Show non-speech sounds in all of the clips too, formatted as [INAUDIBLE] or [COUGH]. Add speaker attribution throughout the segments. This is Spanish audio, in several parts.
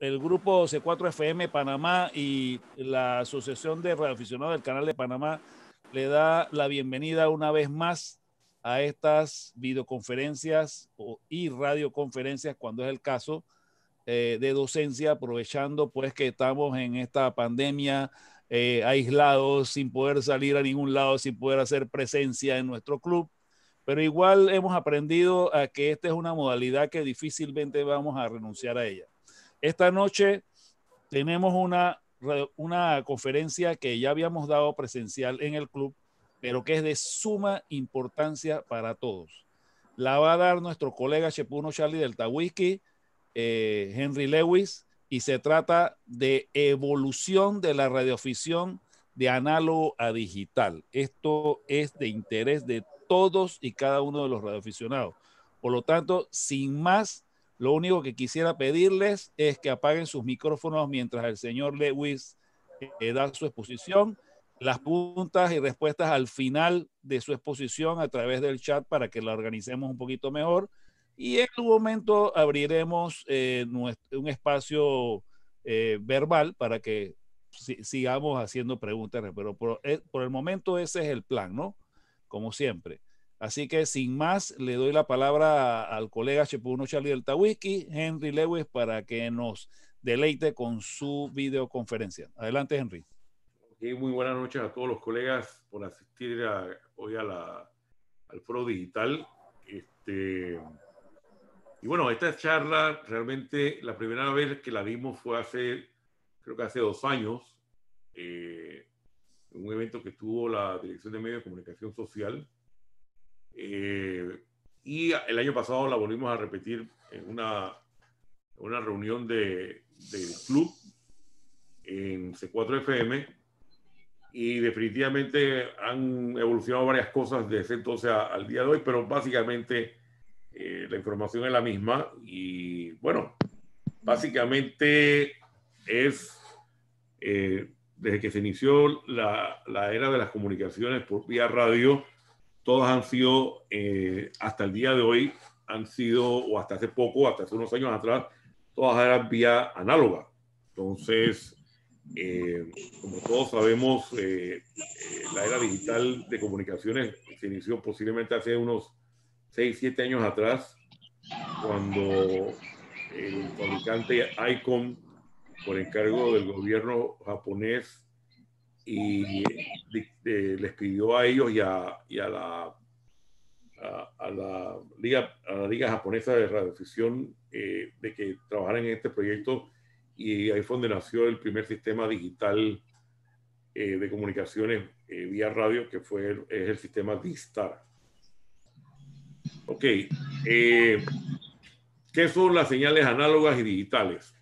Speaker 1: el, grupo C4FM Panamá y la Asociación de Radioaficionados del Canal de Panamá le da la bienvenida una vez más a estas videoconferencias y radioconferencias cuando es el caso eh, de docencia, aprovechando pues que estamos en esta pandemia eh, aislados, sin poder salir a ningún lado, sin poder hacer presencia en nuestro club pero igual hemos aprendido a que esta es una modalidad que difícilmente vamos a renunciar a ella. Esta noche tenemos una, una conferencia que ya habíamos dado presencial en el club, pero que es de suma importancia para todos. La va a dar nuestro colega Chepuno Charlie del Tawiski, eh, Henry Lewis, y se trata de evolución de la radioafición de análogo a digital. Esto es de interés de todos y cada uno de los radioaficionados. Por lo tanto, sin más, lo único que quisiera pedirles es que apaguen sus micrófonos mientras el señor Lewis eh, da su exposición. Las puntas y respuestas al final de su exposición a través del chat para que la organicemos un poquito mejor. Y en un momento abriremos eh, un espacio eh, verbal para que sigamos haciendo preguntas, pero por, el momento ese es el plan, ¿no? Como siempre. Así que sin más, le doy la palabra al colega Chepuno Charlie del Tawiki, Henry Lewis, para que nos deleite con su videoconferencia. Adelante, Henry.
Speaker 2: muy buenas noches a todos los colegas por asistir hoy a al Foro Digital. Este, y bueno, esta charla realmente la primera vez que la vimos fue hace, creo que hace dos años, eh, un evento que tuvo la Dirección de Medios de Comunicación Social eh, y el año pasado la volvimos a repetir en una, una reunión de, del club en C4FM y definitivamente han evolucionado varias cosas desde entonces al día de hoy, pero básicamente eh, la información es la misma y bueno, básicamente es eh, desde que se inició la, la, era de las comunicaciones por vía radio, todas han sido, eh, hasta el día de hoy, han sido, o hasta hace poco, hasta hace unos años atrás, todas eran vía análoga. Entonces, eh, como todos sabemos, eh, la era digital de comunicaciones se inició posiblemente hace unos 6, 7 años atrás, cuando el fabricante ICOM, por encargo del gobierno japonés, y eh, les pidió a ellos y a, y a la a, la liga, a la Liga Japonesa de Radioafición eh, de que trabajaran en este proyecto y ahí fue donde nació el primer sistema digital eh, de comunicaciones vía radio, que fue es el sistema DISTAR. Ok, ¿qué son las señales análogas y digitales?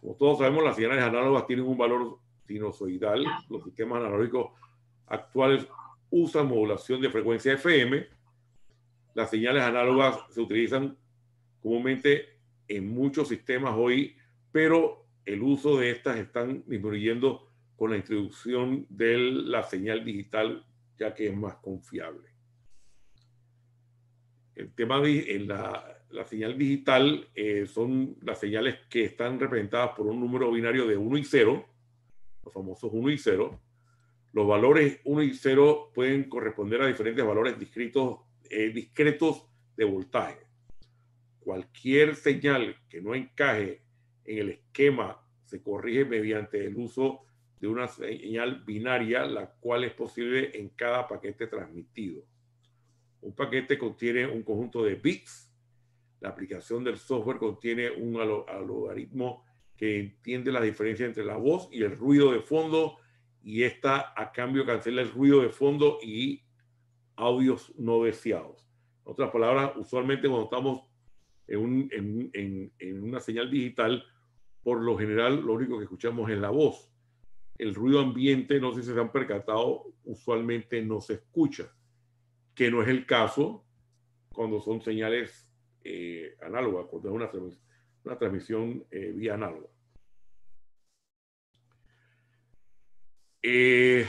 Speaker 2: Como todos sabemos, las señales análogas tienen un valor los sistemas analógicos actuales usan modulación de frecuencia FM. Las señales análogas se utilizan comúnmente en muchos sistemas hoy, pero el uso de estas están disminuyendo con la introducción de la señal digital, ya que es más confiable. El tema de la, señal digital eh, son las señales que están representadas por un número binario de 1 y 0, los famosos 1 y 0. Los valores 1 y 0 pueden corresponder a diferentes valores discretos, eh, discretos de voltaje. Cualquier señal que no encaje en el esquema se corrige mediante el uso de una señal binaria, la cual es posible en cada paquete transmitido. Un paquete contiene un conjunto de bits. La aplicación del software contiene un algoritmo que entiende la diferencia entre la voz y el ruido de fondo y esta a cambio cancela el ruido de fondo y audios no deseados. En otras palabras, usualmente cuando estamos en, una señal digital, por lo general lo único que escuchamos es la voz. El ruido ambiente, no sé si se han percatado, usualmente no se escucha, que no es el caso cuando son señales eh, análogas, cuando es una, transmisión eh, vía análoga. Eh,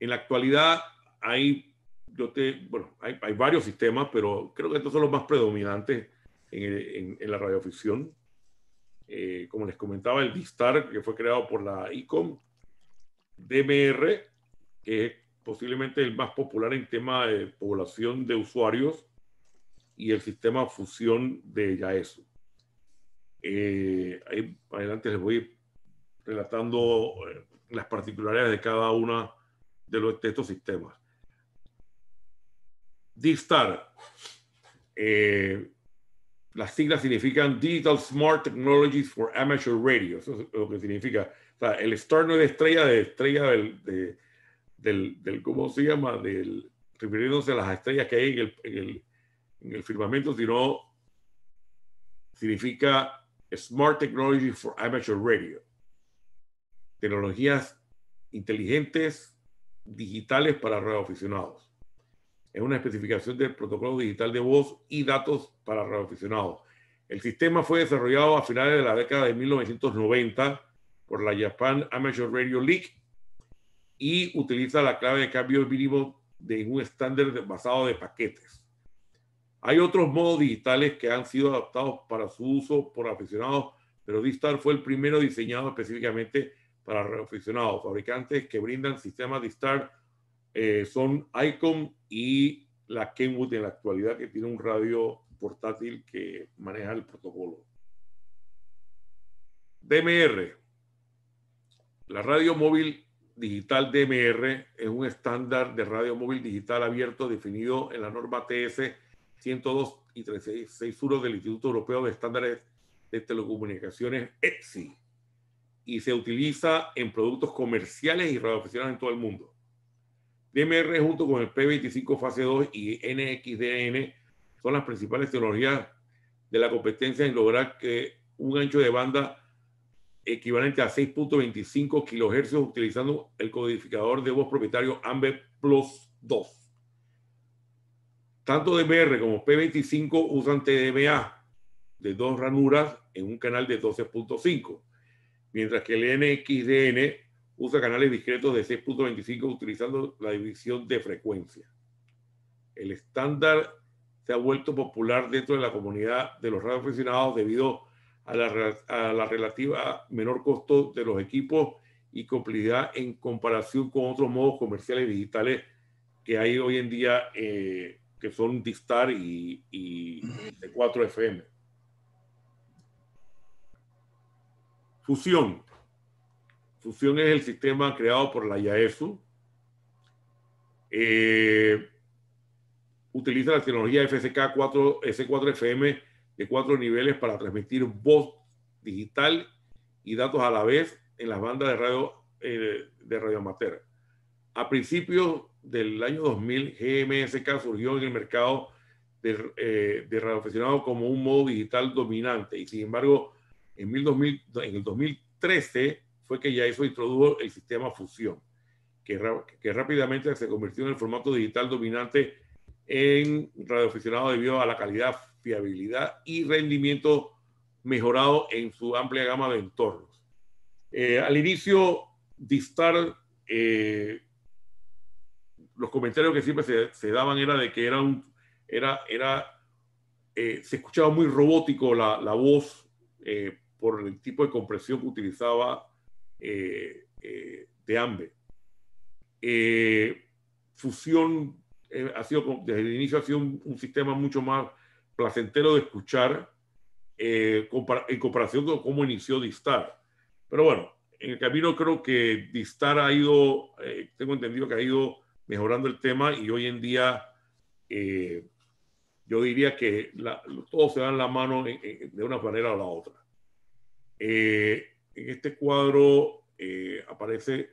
Speaker 2: en la actualidad hay, yo te, bueno, hay, varios sistemas, pero creo que estos son los más predominantes en, la radioficción. Eh, como les comentaba, el Distar, que fue creado por la ICOM, DMR, que es posiblemente el más popular en tema de población de usuarios, y el sistema fusión de Yaesu. Eh, ahí adelante les voy relatando las particularidades de cada uno de, estos sistemas. DSTAR, eh, las siglas significan Digital Smart Technologies for Amateur Radio, eso es lo que significa. O el STAR no es de estrella, de estrella del, ¿cómo se llama? Del, refiriéndose a las estrellas que hay en el, firmamento, sino significa Smart Technology for Amateur Radio tecnologías inteligentes digitales para radioaficionados. Es una especificación del protocolo digital de voz y datos para radioaficionados. El sistema fue desarrollado a finales de la década de 1990 por la Japan Amateur Radio League y utiliza la clave de cambio mínimo de un estándar basado de paquetes. Hay otros modos digitales que han sido adaptados para su uso por aficionados, pero D-STAR fue el primero diseñado específicamente para aficionados, fabricantes que brindan sistemas de start eh, son ICOM y la Kenwood en la actualidad que tiene un radio portátil que maneja el protocolo. DMR. La radio móvil digital DMR es un estándar de radio móvil digital abierto definido en la norma TS 102 y 361 del Instituto Europeo de Estándares de Telecomunicaciones ETSI y se utiliza en productos comerciales y radioaficionados en todo el mundo. DMR junto con el P25 fase 2 y NXDN son las principales tecnologías de la competencia en lograr que un ancho de banda equivalente a 6.25 kHz utilizando el codificador de voz propietario AMBE Plus 2. Tanto DMR como P25 usan TDMA de dos ranuras en un canal de 12.5 mientras que el NXDN usa canales discretos de 6.25 utilizando la división de frecuencia. El estándar se ha vuelto popular dentro de la comunidad de los radioaficionados debido a la, relativa menor costo de los equipos y complejidad en comparación con otros modos comerciales digitales que hay hoy en día eh, que son Distar y, y, 4 fm Fusión. Fusión es el sistema creado por la IAESU. Eh, utiliza la tecnología FSK 4, S4FM de cuatro niveles para transmitir voz digital y datos a la vez en las bandas de radio, eh, de radio amateur. A principios del año 2000, GMSK surgió en el mercado de, eh, como un modo digital dominante y sin embargo en, 2000, en el 2013 fue que ya eso introdujo el sistema fusión, que, que rápidamente se convirtió en el formato digital dominante en radioaficionado debido a la calidad, fiabilidad y rendimiento mejorado en su amplia gama de entornos. Eh, al inicio, Distar, eh, los comentarios que siempre se, daban era de que era un, era, era, eh, se escuchaba muy robótico la, la voz eh, por el tipo de compresión que utilizaba eh, eh, de AMBE. Eh, fusión ha sido, desde el inicio ha sido un, sistema mucho más placentero de escuchar en comparación con cómo inició Distar. Pero bueno, en el camino creo que Distar ha ido, tengo entendido que ha ido mejorando el tema y hoy en día yo diría que la, todos se en la mano de una manera o la otra. Eh, en este cuadro eh, aparece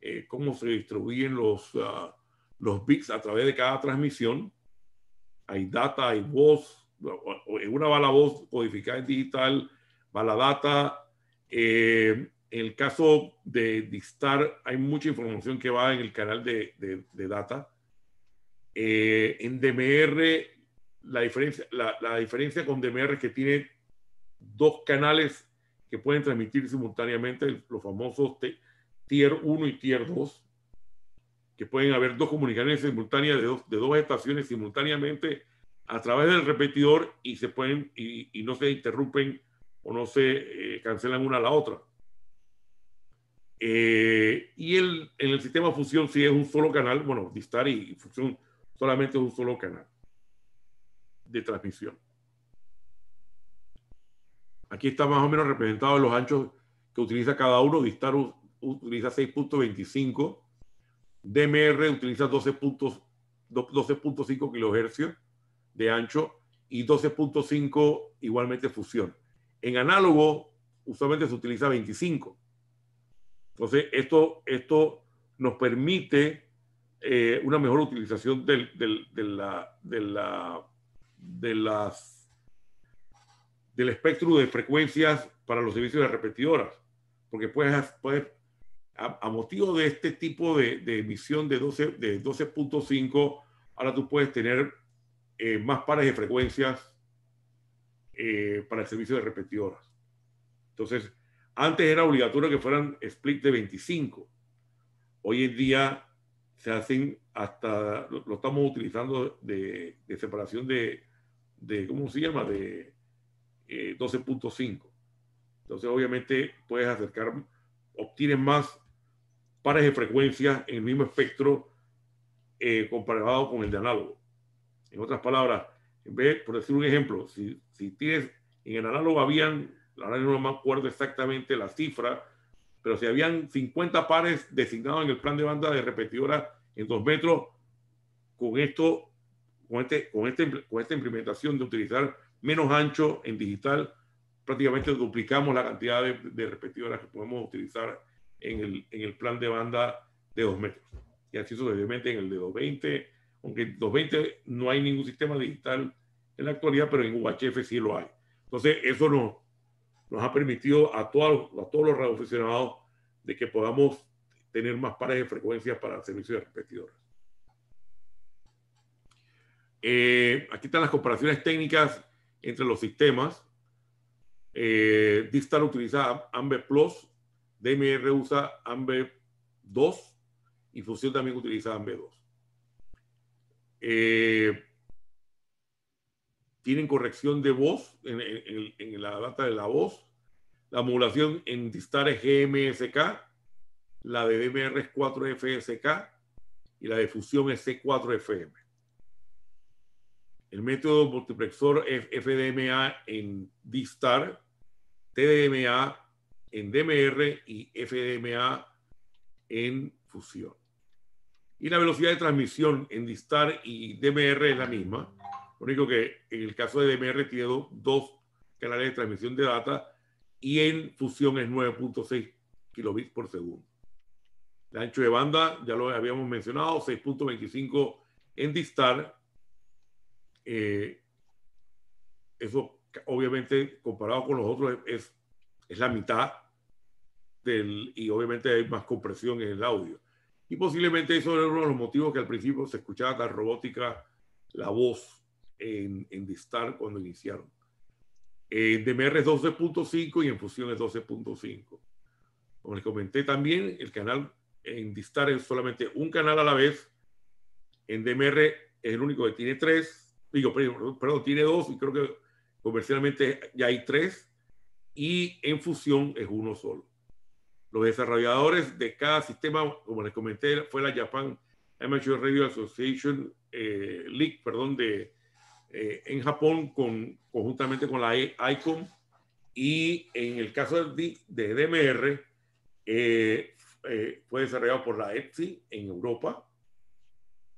Speaker 2: eh, cómo se distribuyen los, ah, los bits a través de cada transmisión. Hay data, hay voz, en una va la voz codificada en digital, va la data. en el caso de Distar, hay mucha información que va en el canal de, de, de data. en DMR, la diferencia, la, la diferencia con DMR es que tiene dos canales que pueden transmitir simultáneamente los famosos Tier 1 y Tier 2, que pueden haber dos comunicaciones simultáneas de dos, de dos estaciones simultáneamente a través del repetidor y se pueden y, no se interrumpen o no se eh, cancelan una a la otra. Eh, y el, en el sistema fusión si es un solo canal, bueno, distar y, y fusión solamente es un solo canal de transmisión. Aquí está más o menos representado los anchos que utiliza cada uno. Distar utiliza 6.25. DMR utiliza 12.5 12 kilohercios de ancho y 12.5 igualmente fusión. En análogo, usualmente se utiliza 25. Entonces, esto, esto nos permite eh, una mejor utilización de, la, de las del espectro de frecuencias para los servicios de repetidoras, porque puedes, puedes a, motivo de este tipo de, emisión de 12.5, de ahora tú puedes tener eh, más pares de frecuencias eh, para el servicio de repetidoras. Entonces, antes era obligatorio que fueran split de 25. Hoy en día se hacen hasta, lo, estamos utilizando de, separación de, de, ¿cómo se llama? De, 12.5. Eh, Entonces, obviamente, puedes acercar, obtienes más pares de frecuencia en el mismo espectro eh, comparado con el de análogo. En otras palabras, en por decir un ejemplo, si, tienes en el análogo habían, ahora no me acuerdo exactamente la cifra, pero si habían 50 pares designados en el plan de banda de repetidora en 2 metros, con esto, este, con, este, con esta implementación de utilizar menos ancho en digital, prácticamente duplicamos la cantidad de, repetidoras que podemos utilizar en el, plan de banda de 2 metros. Y así sucesivamente en el de 220, aunque en 220 no hay ningún sistema digital en la actualidad, pero en UHF sí lo hay. Entonces, eso nos, ha permitido a, todos los radioaficionados de que podamos tener más pares de frecuencia para el servicio de repetidoras. Eh, aquí están las comparaciones técnicas entre los sistemas. Eh, DISTAR utiliza AMBE Plus, DMR usa AMBE 2 y Fusión también utiliza AMBE 2. Eh, tienen corrección de voz en, la data de la voz. La modulación en Distar es GMSK, la de DMR es 4FSK y la de fusión es C4FM el método multiplexor FDMA en DISTAR, TDMA en DMR y FDMA en fusión. Y la velocidad de transmisión en DISTAR y DMR es la misma, lo único que en el caso de DMR tiene dos, canales de transmisión de data y en fusión es 9.6 kilobits por segundo. El ancho de banda, ya lo habíamos mencionado, 6.25 en Distar eh, eso obviamente comparado con los otros es, es la mitad del, y obviamente hay más compresión en el audio. Y posiblemente eso era uno de los motivos que al principio se escuchaba tan robótica la voz en, en Distar cuando iniciaron. En DMR es 12.5 y en Fusión es 12.5. Como les comenté también, el canal en Distar es solamente un canal a la vez. En DMR es el único que tiene tres digo, perdón, tiene dos y creo que comercialmente ya hay tres y en fusión es uno solo. Los desarrolladores de cada sistema, como les comenté, fue la Japan Amateur Radio Association eh, League, perdón, de, eh, en Japón con, conjuntamente con la ICOM y en el caso de, DMR eh, fue desarrollado por la ETSI en Europa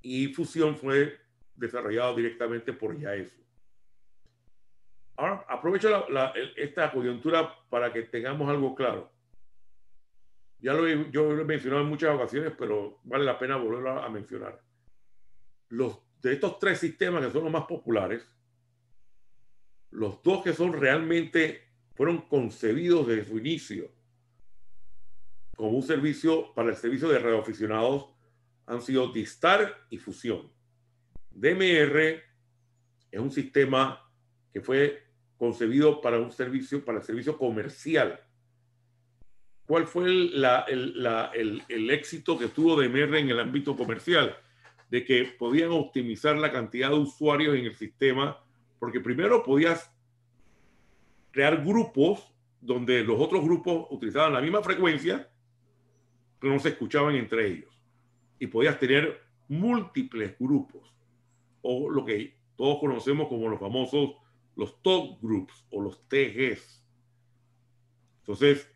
Speaker 2: y Fusión fue desarrollado directamente por IAESU. Ahora, aprovecho esta coyuntura para que tengamos algo claro. Ya lo he, mencionado en muchas ocasiones, pero vale la pena volver a mencionar. Los, de estos tres sistemas que son los más populares, los dos que son realmente, fueron concebidos desde su inicio como un servicio para el servicio de radioaficionados han sido Distar y Fusión. DMR es un sistema que fue concebido para un servicio, para el servicio comercial. ¿Cuál fue el, el éxito que tuvo DMR en el ámbito comercial? De que podían optimizar la cantidad de usuarios en el sistema, porque primero podías crear grupos donde los otros grupos utilizaban la misma frecuencia, pero no se escuchaban entre ellos. Y podías tener múltiples grupos o lo que todos conocemos como los famosos, los top groups o los TGs. Entonces,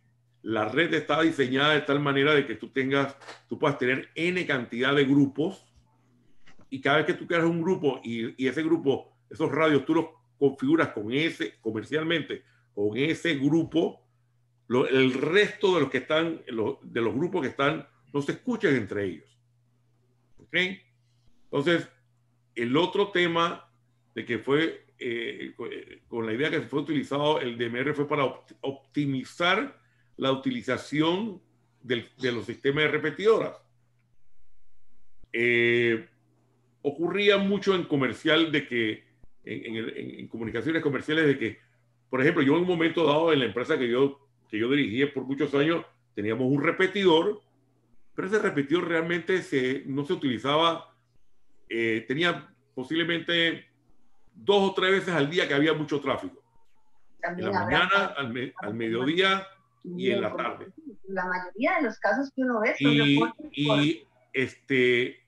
Speaker 2: la red está diseñada de tal manera de que tú tengas, tú puedas tener N cantidad de grupos y cada vez que tú creas un grupo y, ese grupo, esos radios, tú los configuras con ese, comercialmente, con ese grupo, el resto de los que están, de los grupos que están, no se escuchan entre ellos. Entonces, el otro tema de que fue, eh, eh, con la idea que se fue utilizado el DMR fue para optimizar la utilización de los sistemas de repetidoras. Eh, ocurría mucho en comercial de que, en, comunicaciones comerciales de que, por ejemplo, yo en un momento dado en la empresa que yo, que yo dirigía por muchos años, teníamos un repetidor, pero ese repetidor realmente se, no se utilizaba eh, tenía posiblemente dos o tres veces al día que había mucho tráfico. en la mañana, al, mediodía y, en la tarde. La mayoría de los casos que uno ve son y, y este,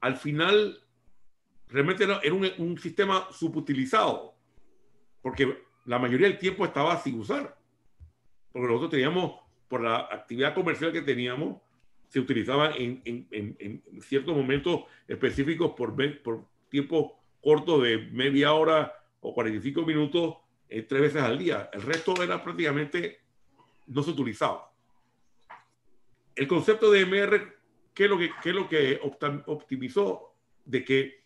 Speaker 2: al final, realmente era, un, sistema subutilizado, porque la mayoría del tiempo estaba sin usar, porque nosotros teníamos, por la actividad comercial que teníamos, se utilizaban en, ciertos momentos específicos por, por tiempo corto de media hora o 45 minutos eh, tres veces al día. El resto era prácticamente no se utilizaba. El concepto de MR, ¿qué es lo que, qué es lo que optimizó? De que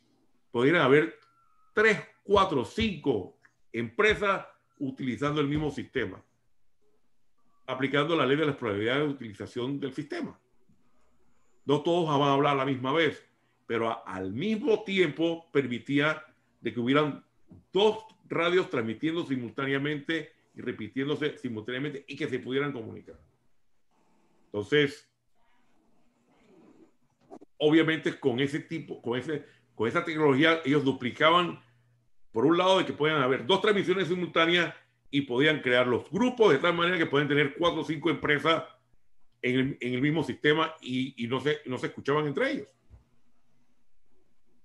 Speaker 2: pudieran haber tres, cuatro, cinco empresas utilizando el mismo sistema, aplicando la ley de las probabilidades de utilización del sistema. No todos van a hablar a la misma vez, pero al mismo tiempo permitía de que hubieran dos radios transmitiendo simultáneamente y repitiéndose simultáneamente y que se pudieran comunicar. Entonces, obviamente con ese tipo, con, ese, con esa tecnología, ellos duplicaban, por un lado, de que podían haber dos transmisiones simultáneas y podían crear los grupos de tal manera que pueden tener cuatro o cinco empresas en el, mismo sistema y, no, se, no se escuchaban entre ellos.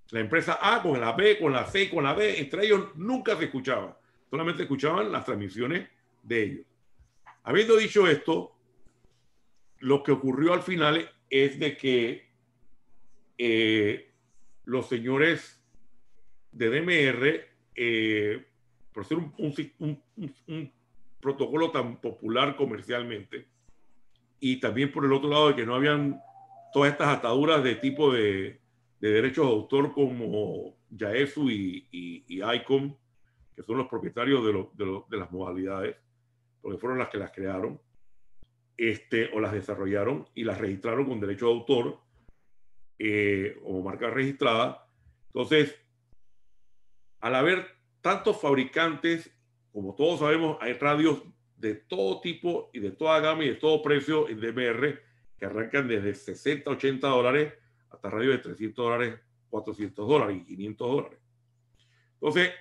Speaker 2: La empresa A con la B, con la C, con la B, entre ellos nunca se escuchaban, Solamente escuchaban las transmisiones de ellos. Habiendo dicho esto, lo que ocurrió al final es de que eh, los señores de DMR, eh, por ser un, protocolo tan popular comercialmente, y también por el otro lado de que no habían todas estas ataduras de tipo de, derechos de autor como Yaesu y, y, ICOM, que son los propietarios de, las modalidades, porque fueron las que las crearon, este, o las desarrollaron y las registraron con derecho de autor eh, como o marca registrada. Entonces, al haber tantos fabricantes, como todos sabemos, hay radios de todo tipo y de toda gama y de todo precio en DMR que arrancan desde 60, 80 dólares hasta radio de 300 dólares, 400 dólares y 500 dólares. Entonces,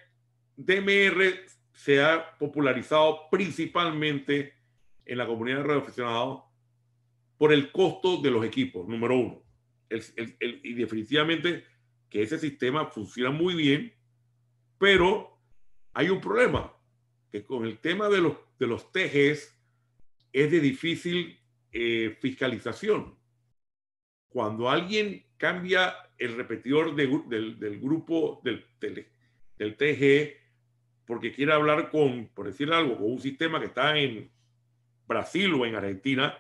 Speaker 2: DMR se ha popularizado principalmente en la comunidad de radioaficionados por el costo de los equipos, número uno. y definitivamente que ese sistema funciona muy bien, pero hay un problema que con el tema de los, de los tejes es de difícil eh, fiscalización. Cuando alguien cambia el repetidor del, grupo del, del, TG porque quiere hablar con, por decir algo, con un sistema que está en Brasil o en Argentina,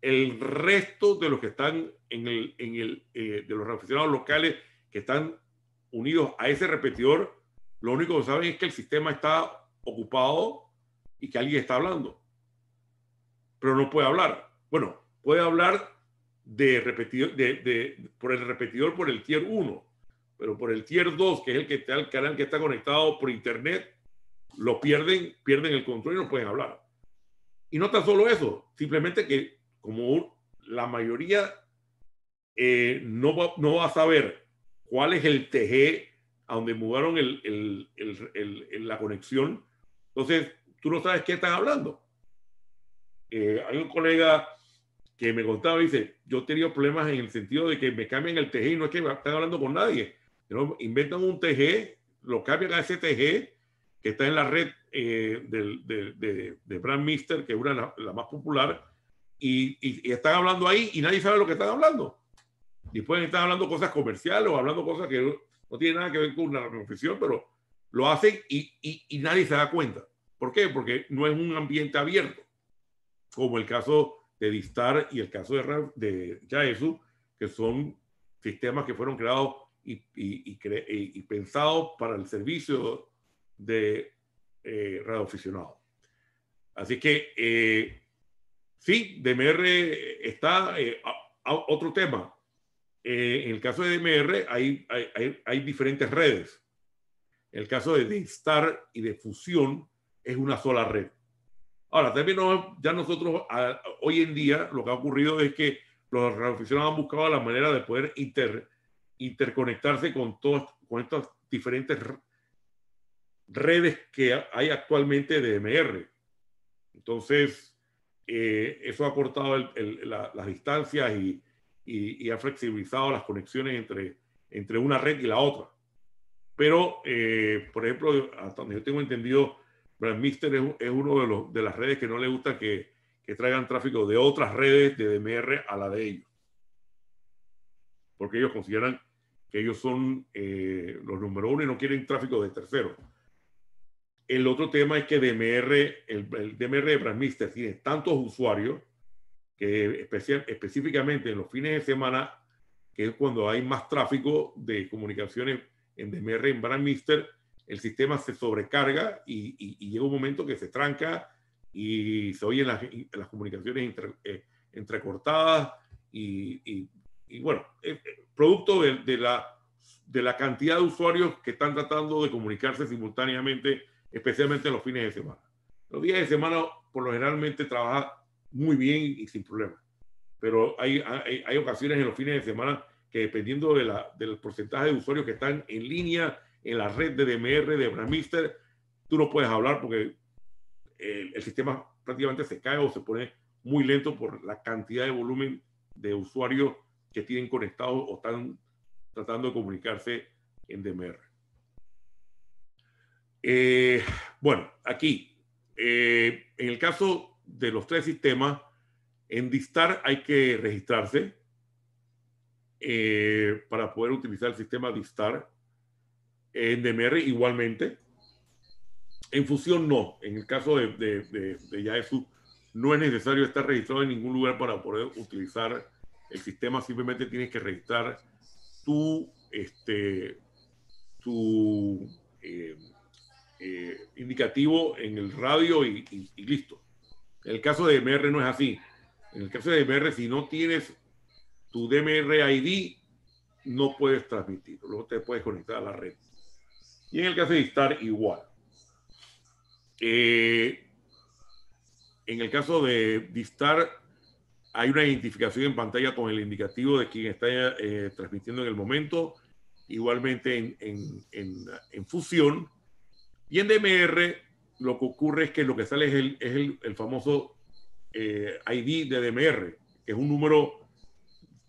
Speaker 2: el resto de los que están en el, eh, de los aficionados locales que están unidos a ese repetidor, lo único que saben es que el sistema está ocupado y que alguien está hablando. Pero no puede hablar. Bueno, puede hablar de repetido de, por el repetidor por el tier 1, pero por el tier 2, que es el que está el canal que está conectado por internet, lo pierden, pierden el control y no pueden hablar. Y no tan solo eso, simplemente que como la mayoría eh, no, va, no va a saber cuál es el TG a donde mudaron el, la conexión entonces, tú no sabes qué están hablando. Eh, hay un colega que me contaba, dice, yo he tenido problemas en el sentido de que me cambian el TG y no es que están hablando con nadie. inventan un TG, lo cambian a ese TG que está en la red eh, de, de, Brand Mister, que es una la, más popular, y, están hablando ahí y nadie sabe lo que están hablando. Y pueden estar hablando cosas comerciales o hablando cosas que no, no tienen nada que ver con la profesión, pero lo hacen y, nadie se da cuenta. ¿Por qué? Porque no es un ambiente abierto, como el caso de Distar y el caso de, de Yaesu, que son sistemas que fueron creados y, y pensados para el servicio de eh, radioaficionados. Así que eh, sí, DMR está, eh, otro tema, eh, en el caso de DMR hay, hay diferentes redes el caso de Star y de Fusión es una sola red. Ahora, también ya nosotros hoy en día lo que ha ocurrido es que los radioaficionados han buscado la manera de poder interconectarse con, todas con estas diferentes redes que hay actualmente de MR. Entonces, eh, eso ha cortado las distancias y, y, ha flexibilizado las conexiones entre, entre una red y la otra. Pero, eh, por ejemplo, hasta donde yo tengo entendido, Brandmister es, es uno de, los, de las redes que no le gusta que, traigan tráfico de otras redes de DMR a la de ellos. Porque ellos consideran que ellos son eh, los número uno y no quieren tráfico de terceros. El otro tema es que DMR, el, DMR de Mister tiene tantos usuarios que especial, específicamente en los fines de semana, que es cuando hay más tráfico de comunicaciones en DMR, en el sistema se sobrecarga y, llega un momento que se tranca y se oyen las, las comunicaciones eh, entrecortadas y, bueno, eh, eh, producto de, la, de la cantidad de usuarios que están tratando de comunicarse simultáneamente, especialmente en los fines de semana. Los días de semana, por lo generalmente, trabaja muy bien y sin problemas, pero hay, hay ocasiones en los fines de semana que dependiendo de del porcentaje de usuarios que están en línea en la red de DMR, de Bramister, tú no puedes hablar porque el, sistema prácticamente se cae o se pone muy lento por la cantidad de volumen de usuarios que tienen conectados o están tratando de comunicarse en DMR. Eh, bueno, aquí, eh, en el caso de los tres sistemas, en Distar hay que registrarse eh, para poder utilizar el sistema DISTAR en DMR igualmente. En fusión no, en el caso de, de, de, Yaesu, no es necesario estar registrado en ningún lugar para poder utilizar el sistema, simplemente tienes que registrar tu, este, tu eh, eh, indicativo en el radio y, y listo. En el caso de MR no es así. En el caso de MR, si no tienes tu DMR ID no puedes transmitir, luego te puedes conectar a la red. Y en el caso de estar igual. Eh, en el caso de Distar, hay una identificación en pantalla con el indicativo de quien está eh, transmitiendo en el momento, igualmente en, en, en, fusión. Y en DMR, lo que ocurre es que lo que sale es el, es famoso eh, ID de DMR, que es un número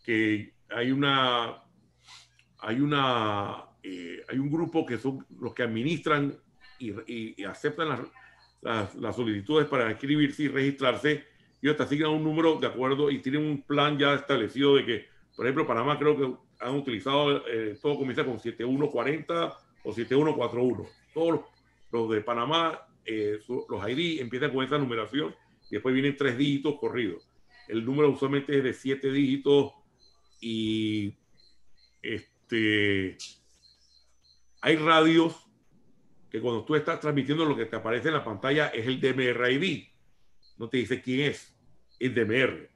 Speaker 2: que hay una, hay una, eh, hay un grupo que son los que administran y, aceptan las, solicitudes para inscribirse y registrarse. y hasta asignan un número de acuerdo y tienen un plan ya establecido de que, por ejemplo, Panamá creo que han utilizado, eh, todo comienza con 7140 o 7141. Todos los, de Panamá, eh, los ID empiezan con esa numeración y después vienen tres dígitos corridos. El número usualmente es de siete dígitos y este, hay radios que cuando tú estás transmitiendo lo que te aparece en la pantalla es el dmr No te dice quién es, es DMR.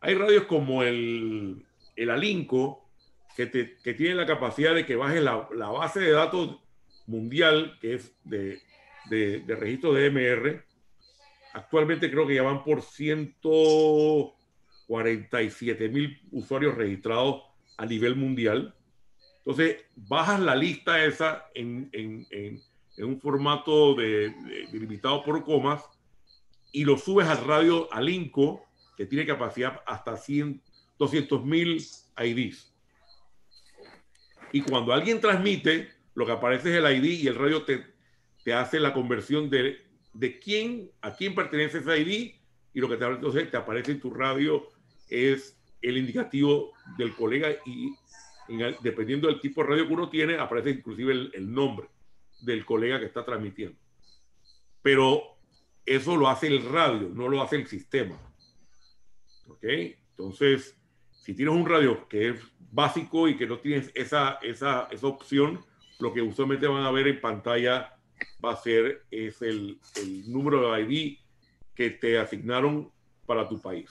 Speaker 2: Hay radios como el, Alinco que, te, tienen la capacidad de que baje la, base de datos mundial, que es de, de, de registro DMR. Actualmente creo que ya van por ciento... 47 mil usuarios registrados a nivel mundial. Entonces, bajas la lista esa en, un formato de, delimitado por comas y lo subes al radio, al INCO, que tiene capacidad hasta 100, 200 mil IDs. Y cuando alguien transmite, lo que aparece es el ID y el radio te, te hace la conversión de, de quién, a quién pertenece ese ID y lo que te, entonces, te aparece en tu radio es el indicativo del colega y dependiendo del tipo de radio que uno tiene, aparece inclusive el, nombre del colega que está transmitiendo. Pero eso lo hace el radio, no lo hace el sistema. ¿Ok? Entonces, si tienes un radio que es básico y que no tienes esa, esa, opción, lo que usualmente van a ver en pantalla va a ser es el, el número de ID que te asignaron para tu país.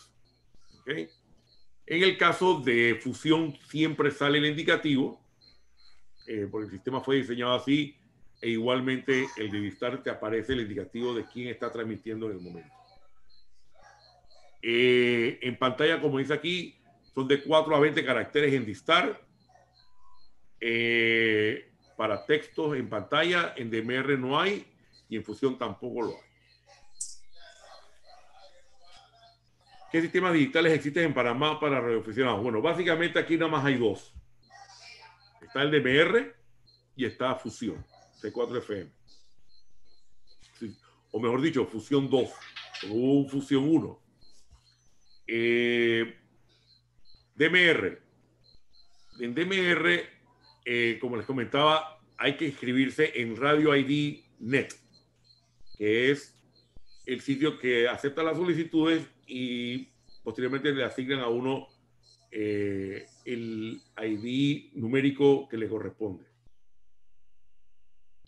Speaker 2: En el caso de fusión siempre sale el indicativo, eh, porque el sistema fue diseñado así, e igualmente el de te aparece el indicativo de quién está transmitiendo en el momento. Eh, en pantalla, como dice aquí, son de 4 a 20 caracteres en Distar. Eh, para textos en pantalla, en DMR no hay y en fusión tampoco lo hay. ¿Qué sistemas digitales existen en Panamá para radioaficionados? Bueno, básicamente aquí nada más hay dos. Está el DMR y está Fusión, C4FM. o mejor dicho, Fusión 2. O Fusión 1. Eh, DMR. En DMR, eh, como les comentaba, hay que inscribirse en Radio ID Net, que es el sitio que acepta las solicitudes y posteriormente le asignan a uno eh, el ID numérico que le corresponde.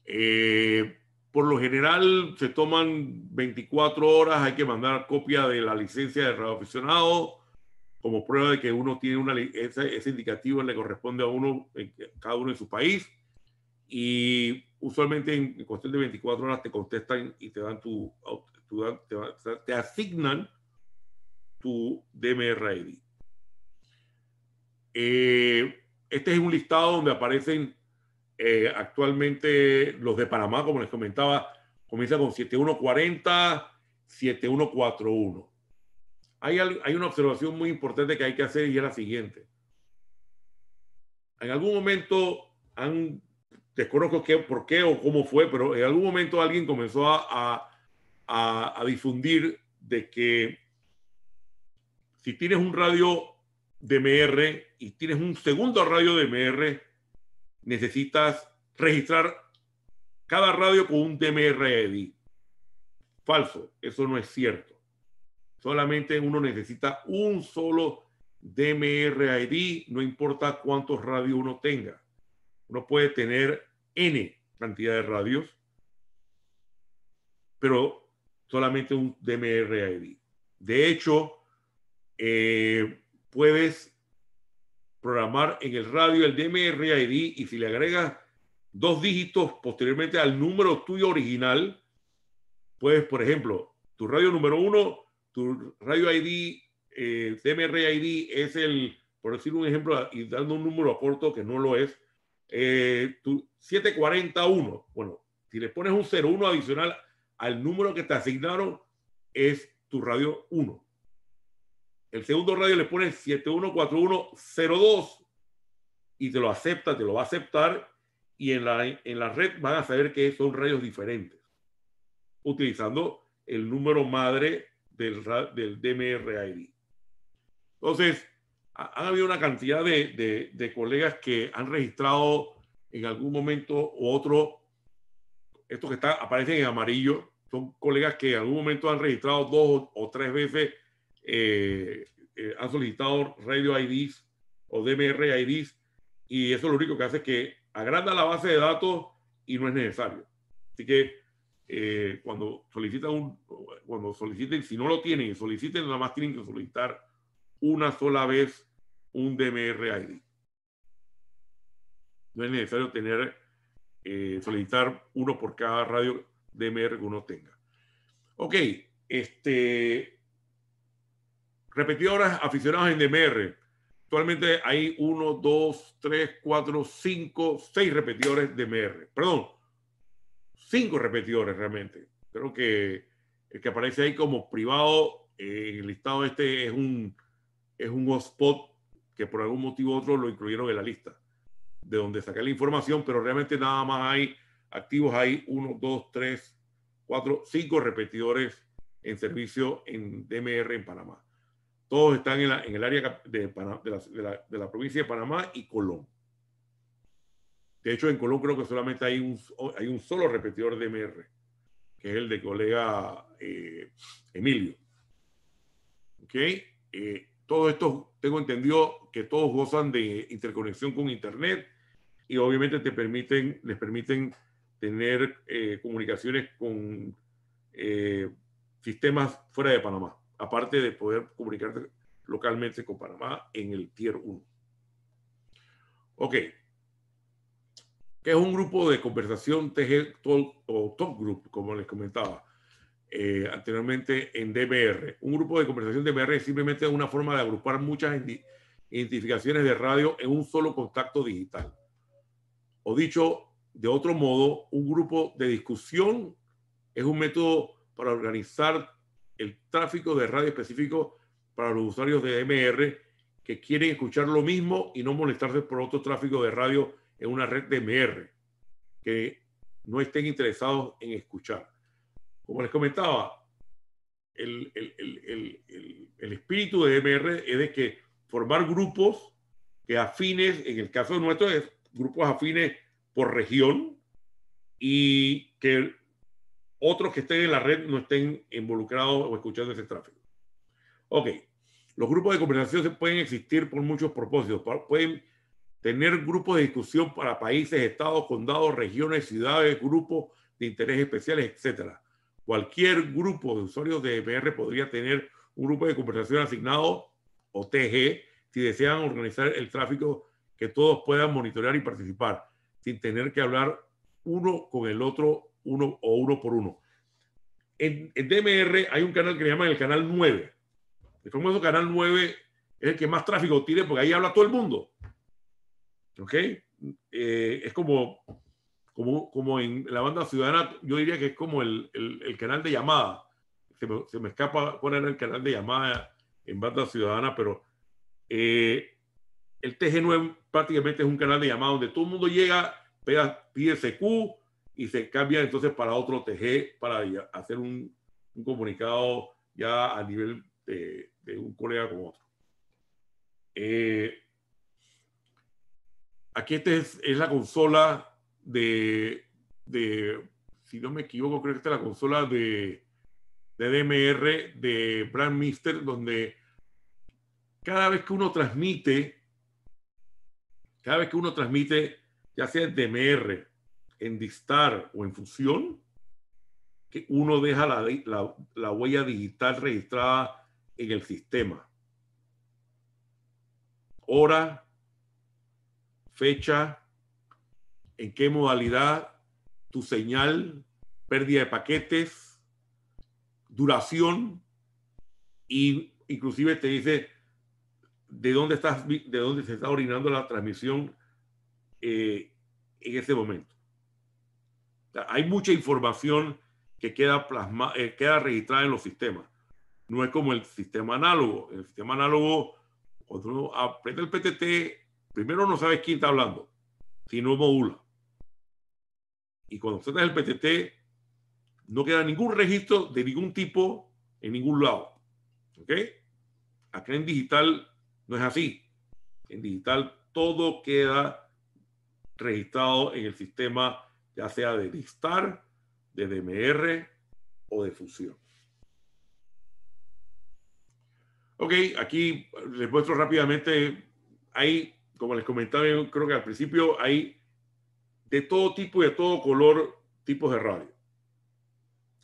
Speaker 2: Eh, por lo general se toman 24 horas, hay que mandar copia de la licencia de radioaficionado como prueba de que uno tiene una ese, indicativo le corresponde a uno, cada uno en su país. Y usualmente en, cuestión de 24 horas te contestan y te dan tu, te asignan tu DMR eh, este es un listado donde aparecen eh, actualmente los de Panamá, como les comentaba, comienza con 7140, 7141. Hay, hay una observación muy importante que hay que hacer y es la siguiente. En algún momento han, desconozco qué, por qué o cómo fue, pero en algún momento alguien comenzó a, a difundir de que si tienes un radio DMR y tienes un segundo radio DMR, necesitas registrar cada radio con un DMR ID. Falso, eso no es cierto. Solamente uno necesita un solo DMR ID, no importa cuántos radios uno tenga. Uno puede tener N cantidad de radios, pero solamente un DMR ID. De hecho, eh, puedes programar en el radio el DMRID y si le agregas dos dígitos posteriormente al número tuyo original, puedes, por ejemplo, tu radio número uno, tu radio ID, eh, DMRID es el, por decir un ejemplo y dando un número corto que no lo es, eh, tu 741. Bueno, si le pones un 01 adicional al número que te asignaron, es tu radio 1 el segundo radio le pone 714102 y te lo acepta, te lo va a aceptar y en la, en la red van a saber que son radios diferentes, utilizando el número madre del, del DMRID. Entonces, ha, han habido una cantidad de, colegas que han registrado en algún momento u otro, estos que aparecen en amarillo, son colegas que en algún momento han registrado dos o tres veces eh, eh, han solicitado radio IDs o DMR IDs y eso lo único que hace es que agranda la base de datos y no es necesario. Así que eh, cuando solicitan un, cuando soliciten, si no lo tienen, soliciten, nada más tienen que solicitar una sola vez un DMR ID. No es necesario tener, eh, solicitar uno por cada radio DMR que uno tenga. Ok, este, Repetidoras aficionados en DMR. Actualmente hay uno, dos, tres, cuatro, cinco, seis repetidores DMR. Perdón, cinco repetidores realmente. Creo que el que aparece ahí como privado en el listado este es un, es un hotspot que por algún motivo u otro lo incluyeron en la lista, de donde saqué la información, pero realmente nada más hay activos, hay uno, dos, tres, cuatro, cinco repetidores en servicio en DMR en Panamá. Todos están en, el área de, la, provincia de Panamá y Colón. De hecho, en Colón creo que solamente hay un, hay un solo repetidor de MR, que es el de colega eh, Emilio. ¿Ok? Eh, todos estos, tengo entendido que todos gozan de interconexión con Internet y obviamente te permiten, les permiten tener eh, comunicaciones con eh, sistemas fuera de Panamá aparte de poder comunicarte localmente con Panamá en el Tier 1. Ok. Que es un grupo de conversación TG o Talk Group, como les comentaba eh, anteriormente en DBR. Un grupo de conversación DBR es simplemente una forma de agrupar muchas identificaciones de radio en un solo contacto digital. O dicho de otro modo, un grupo de discusión es un método para organizar el tráfico de radio específico para los usuarios de MR que quieren escuchar lo mismo y no molestarse por otro tráfico de radio en una red de MR que no estén interesados en escuchar. Como les comentaba, el, espíritu de MR es de que formar grupos que afines, en el caso nuestro es grupos afines por región y que otros que estén en la red no estén involucrados o escuchando ese tráfico. Ok, los grupos de conversación pueden existir por muchos propósitos. Pueden tener grupos de discusión para países, estados, condados, regiones, ciudades, grupos de interés especiales, etc. Cualquier grupo de usuarios de EPR podría tener un grupo de conversación asignado o TG si desean organizar el tráfico que todos puedan monitorear y participar sin tener que hablar uno con el otro uno o uno por uno. En, DMR hay un canal que le llaman el canal 9. El famoso canal 9 es el que más tráfico tiene porque ahí habla todo el mundo. ¿Ok? Eh, es como, como, como en la banda ciudadana, yo diría que es como el, el, canal de llamada. Se me, escapa poner el canal de llamada en banda ciudadana, pero eh, el TG9 prácticamente es un canal de llamada donde todo el mundo llega, pega, pide CQ, y se cambia entonces para otro TG para hacer un, comunicado ya a nivel de, un colega con otro. Eh, aquí esta es, la consola de, si no me equivoco, creo que esta es la consola de, DMR de Brand Mister, donde cada vez que uno transmite, cada vez que uno transmite, ya sea DMR en distar o en fusión, que uno deja la, huella digital registrada en el sistema. Hora, fecha, en qué modalidad tu señal, pérdida de paquetes, duración y inclusive te dice de dónde estás, de dónde se está orinando la transmisión eh, en ese momento. Hay mucha información que queda, eh, queda registrada en los sistemas. No es como el sistema análogo. El sistema análogo, cuando uno aprende el PTT, primero no sabes quién está hablando, sino no modula. Y cuando es el PTT, no queda ningún registro de ningún tipo en ningún lado. ¿Ok? Acá en digital no es así. En digital todo queda registrado en el sistema ya sea de distar, de DMR o de fusión. Ok, aquí les muestro rápidamente, hay, como les comentaba yo creo que al principio, hay de todo tipo y de todo color tipos de radio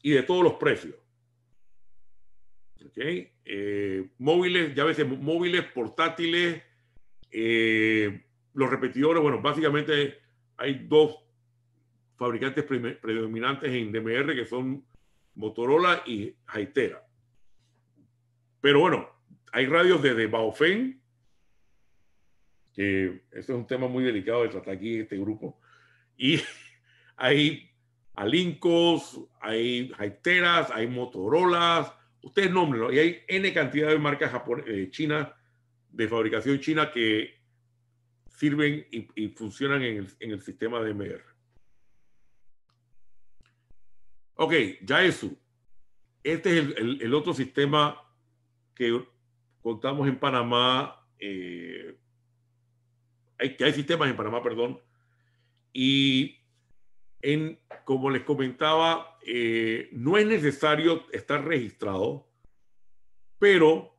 Speaker 2: y de todos los precios. Eh, móviles, ya veces móviles, portátiles, eh, los repetidores, bueno, básicamente hay dos fabricantes predominantes en DMR, que son Motorola y Haitera. Pero bueno, hay radios desde Baofeng que es un tema muy delicado de tratar aquí este grupo, y [LAUGHS] hay Alincos, hay Haiteras, hay Motorolas, ustedes nómenlo, y hay N cantidad de marcas eh, chinas, de fabricación china, que sirven y, funcionan en el, en el sistema DMR. Ok, ya eso. Este es el, otro sistema que contamos en Panamá. Eh, hay, que hay sistemas en Panamá, perdón. Y en, como les comentaba, eh, no es necesario estar registrado, pero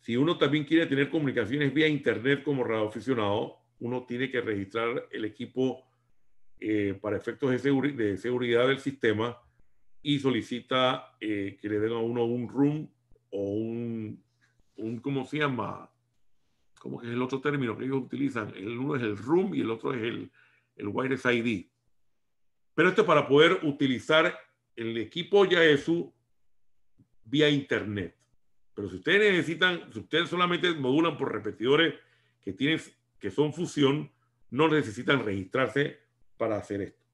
Speaker 2: si uno también quiere tener comunicaciones vía Internet como radioaficionado, uno tiene que registrar el equipo eh, para efectos de, seguridad del sistema y solicita eh, que le den a uno un room o un, un ¿cómo se llama? ¿Cómo es el otro término que ellos utilizan? El uno es el room y el otro es el, el wireless ID. Pero esto es para poder utilizar el equipo Yaesu vía internet. Pero si ustedes necesitan, si ustedes solamente modulan por repetidores que, tienen, que son fusión, no necesitan registrarse para hacer esto.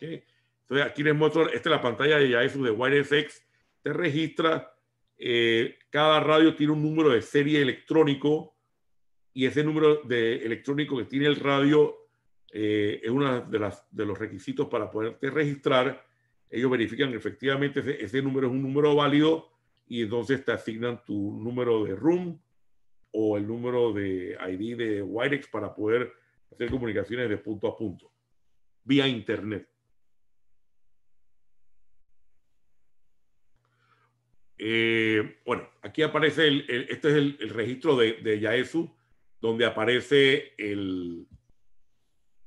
Speaker 2: Entonces aquí les muestro esta es la pantalla de Yaesu de WireFX, te registra, eh, cada radio tiene un número de serie electrónico y ese número de electrónico que tiene el radio eh, es uno de, de los requisitos para poderte registrar. Ellos verifican que efectivamente ese, número es un número válido y entonces te asignan tu número de room o el número de ID de Wirex para poder hacer comunicaciones de punto a punto vía Internet. Eh, bueno, aquí aparece, el, este es el, registro de, Yaesu, donde aparece el,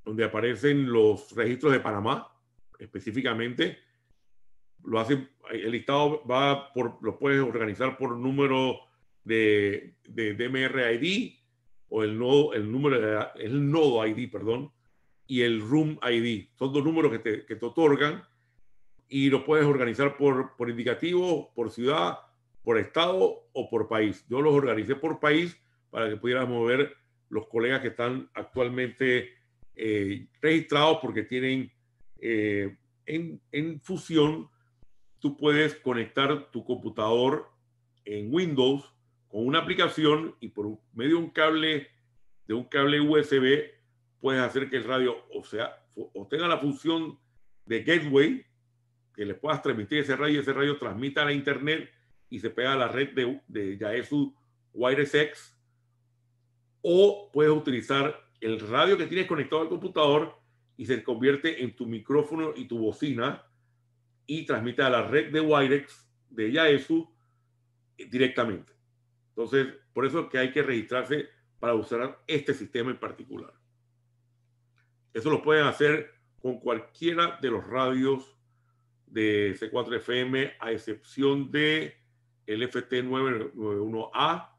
Speaker 2: donde aparecen los registros de Panamá, específicamente. Lo hace, el listado va por, lo puedes organizar por número de, de DMR ID o el nodo, el número el nodo ID, perdón, y el Room ID. Son dos números que te, otorgan y lo puedes organizar por, indicativo, por ciudad, por estado o por país. Yo los organicé por país para que pudieras mover los colegas que están actualmente eh, registrados porque tienen eh, en, fusión, tú puedes conectar tu computador en Windows con una aplicación y por medio de un cable, de un cable USB puedes hacer que el radio o sea, o tenga la función de gateway, que le puedas transmitir ese radio, ese radio transmita a la internet y se pega a la red de, de Yaesu WireSX, o puedes utilizar el radio que tienes conectado al computador y se convierte en tu micrófono y tu bocina y transmite a la red de Wirex de Yaesu eh, directamente. Entonces, por eso es que hay que registrarse para usar este sistema en particular. Eso lo pueden hacer con cualquiera de los radios de C4FM, a excepción de el FT991A,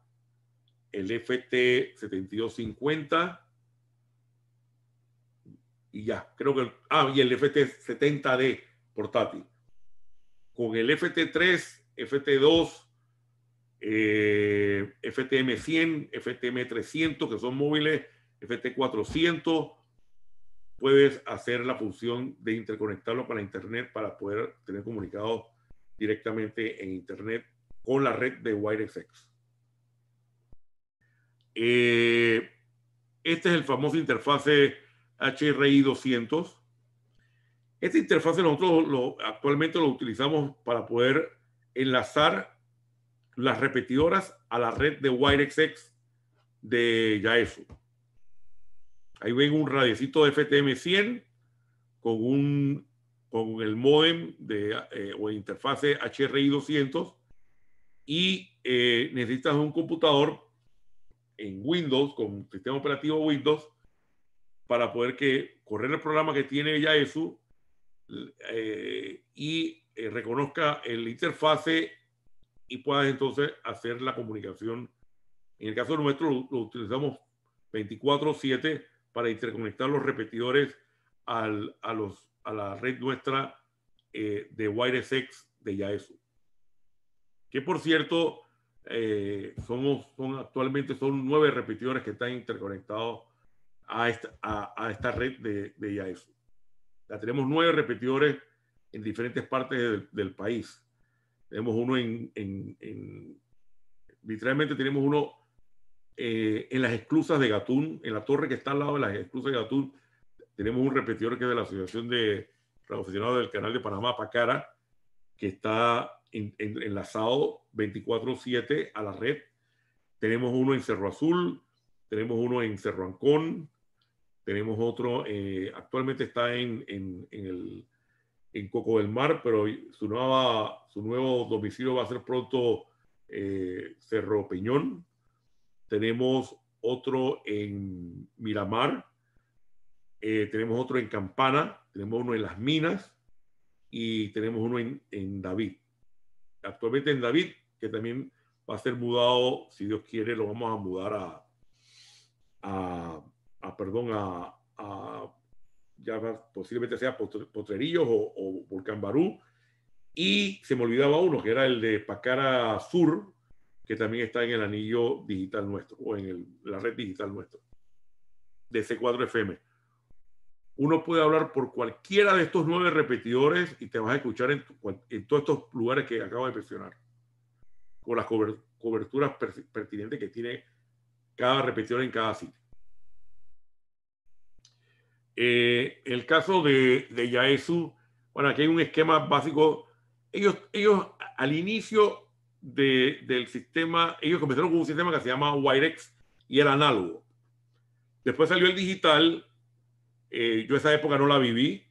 Speaker 2: el FT7250 y ya, creo que, ah, y el FT70D portátil. Con el FT3, FT2, FTM100, FTM300, que son móviles, FT400, puedes hacer la función de interconectarlo para Internet para poder tener comunicado directamente en Internet con la red de WireXX. Eh, este es el famoso interfase HRI 200. Esta interfase nosotros lo, actualmente lo utilizamos para poder enlazar las repetidoras a la red de WireXX de Yaesu. Ahí ven un radiecito de FTM100 con, un, con el modem de, eh, o interfase HRI 200 y eh, necesitas un computador en Windows, con sistema operativo Windows, para poder que, correr el programa que tiene ya eso eh, y reconozca el interfase y puedas entonces hacer la comunicación. En el caso nuestro lo utilizamos 24/7 para interconectar los repetidores a, los, a la red nuestra eh, de WireSX de Yaesu. Que por cierto, eh, somos, son, actualmente son nueve repetidores que están interconectados a esta, a, esta red de, de Yaesu. Ya tenemos nueve repetidores en diferentes partes del, país. Tenemos uno en, en, literalmente tenemos uno eh, en las esclusas de Gatún, en la torre que está al lado de las esclusas de Gatún, tenemos un repetidor que es de la Asociación de Radioaficionados del Canal de Panamá, Pacara, que está en, enlazado 24-7 a la red. Tenemos uno en Cerro Azul, tenemos uno en Cerro Ancón, tenemos otro, eh, actualmente está en, en, el, en Coco del Mar, pero su, nueva, su nuevo domicilio va a ser pronto eh, Cerro Peñón tenemos otro en Miramar, eh, tenemos otro en Campana, tenemos uno en Las Minas y tenemos uno en, en David. Actualmente en David, que también va a ser mudado, si Dios quiere, lo vamos a mudar a, a, perdón, a, a ya posiblemente sea Potrerillos o, o Volcán Barú. Y se me olvidaba uno, que era el de Pacara Sur, que también está en el anillo digital nuestro o en la red digital nuestro de C4FM. Uno puede hablar por cualquiera de estos nueve repetidores y te vas a escuchar en, todos estos lugares que acabo de mencionar, con las coberturas pertinentes que tiene cada repetidor en cada sitio. Eh, el caso de, de Yaesu, bueno, aquí hay un esquema básico. Ellos, ellos al inicio del sistema, ellos comenzaron con un sistema que se llama Wirex y era análogo. Después salió el digital, eh, yo esa época no la viví,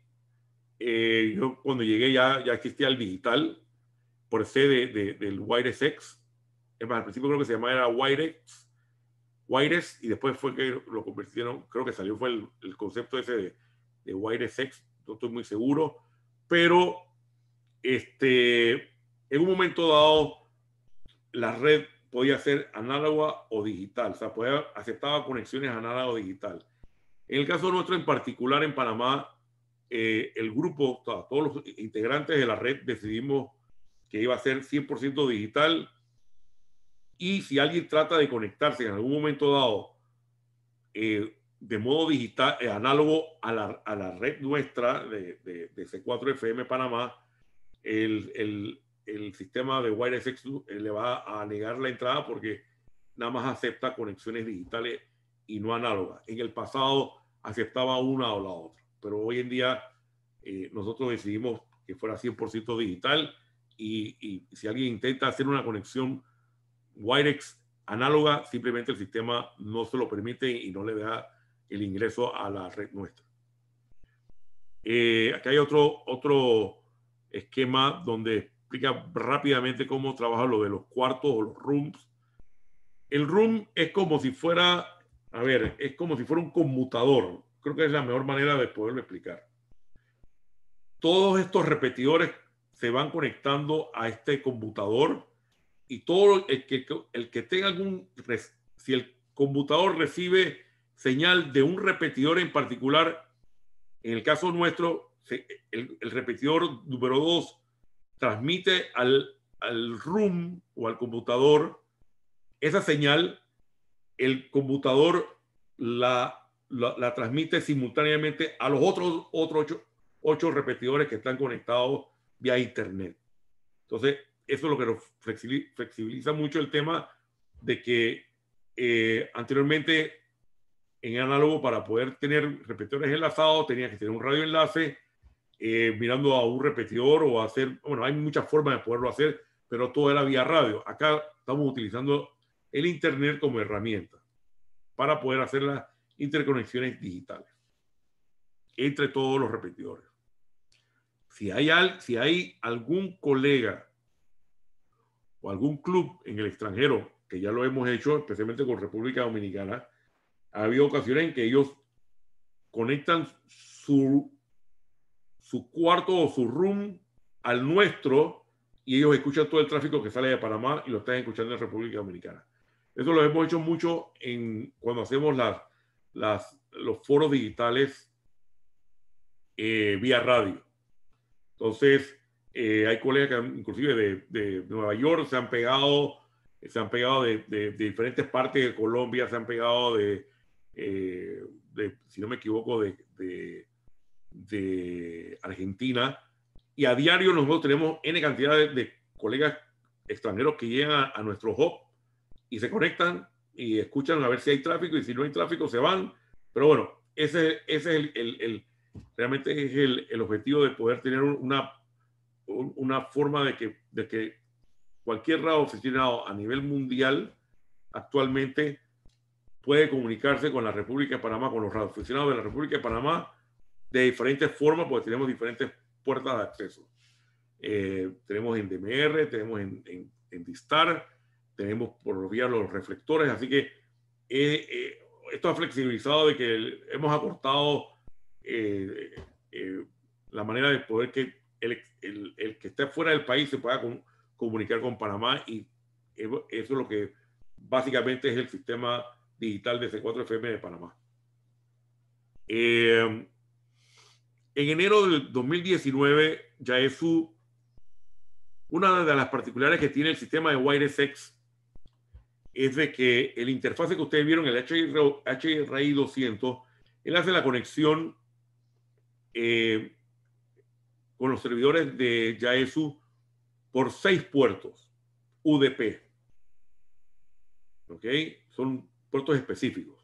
Speaker 2: eh, yo cuando llegué ya, ya existía el digital, por sede del Wirex, es más, al principio creo que se llamaba era Wirex, Wirex, y después fue que lo convirtieron, creo que salió fue el, concepto ese de, de Wirex, no estoy muy seguro, pero este, en un momento dado la red podía ser análoga o digital, o sea, aceptaba conexiones análoga o digital. En el caso nuestro en particular en Panamá, eh, el grupo, todos los integrantes de la red decidimos que iba a ser 100% digital y si alguien trata de conectarse en algún momento dado eh, de modo digital, eh, análogo a la, red nuestra de, C4FM Panamá, el, el sistema de Wirex eh, le va a negar la entrada porque nada más acepta conexiones digitales y no análogas. En el pasado aceptaba una o la otra, pero hoy en día eh, nosotros decidimos que fuera 100% digital y, si alguien intenta hacer una conexión Wirex análoga, simplemente el sistema no se lo permite y no le da el ingreso a la red nuestra. Eh, Aquí hay otro, otro esquema donde explica rápidamente cómo trabaja lo de los cuartos o los rooms. El room es como si fuera, a ver, es como si fuera un conmutador. Creo que es la mejor manera de poderlo explicar. Todos estos repetidores se van conectando a este computador y todo el que, el que tenga algún, si el computador recibe señal de un repetidor en particular, en el caso nuestro, el, el repetidor número 2 transmite al, al room o al computador esa señal, el computador la, la, transmite simultáneamente a los otros, otros ocho, repetidores que están conectados vía Internet. Entonces, eso es lo que nos flexibiliza mucho el tema de que eh, anteriormente en análogo para poder tener repetidores enlazados tenía que tener un radio enlace eh, mirando a un repetidor o hacer, bueno, hay muchas formas de poderlo hacer, pero todo era vía radio. Acá estamos utilizando el Internet como herramienta para poder hacer las interconexiones digitales entre todos los repetidores. Si hay, al, si hay algún colega o algún club en el extranjero, que ya lo hemos hecho, especialmente con República Dominicana, ha habido ocasiones en que ellos conectan su su cuarto o su room al nuestro y ellos escuchan todo el tráfico que sale de Panamá y lo están escuchando en República Dominicana. Eso lo hemos hecho mucho en, cuando hacemos las, las, los foros digitales eh, vía radio. Entonces, eh, hay colegas que inclusive de, de, Nueva York se han pegado, se han pegado de, diferentes partes de Colombia, se han pegado de, eh, si no me equivoco, de, de Argentina. Y a diario nosotros tenemos N cantidad de, colegas extranjeros que llegan a, nuestro hub y se conectan y escuchan a ver si hay tráfico y si no hay tráfico se van. Pero bueno, ese, es el, realmente es el, objetivo de poder tener una, una forma de que, de que cualquier radio oficinado a nivel mundial actualmente puede comunicarse con la República de Panamá, con los radioaficionados de la República de Panamá de diferentes formas porque tenemos diferentes puertas de acceso. Eh, tenemos en DMR, tenemos en, en, en, Distar, tenemos por vía los reflectores, así que eh, eh, esto ha flexibilizado de que hemos acortado la manera de poder que el, el, que esté fuera del país se pueda comunicar con Panamá y eso es lo que básicamente es el sistema digital de C4FM de Panamá. Eh, en enero del 2019, Yaesu, una de las particulares que tiene el sistema de Wireless X es de que el interfase que ustedes vieron, el HRI 200, él hace la conexión eh, con los servidores de Yaesu por seis puertos UDP. ¿Ok? Son puertos específicos.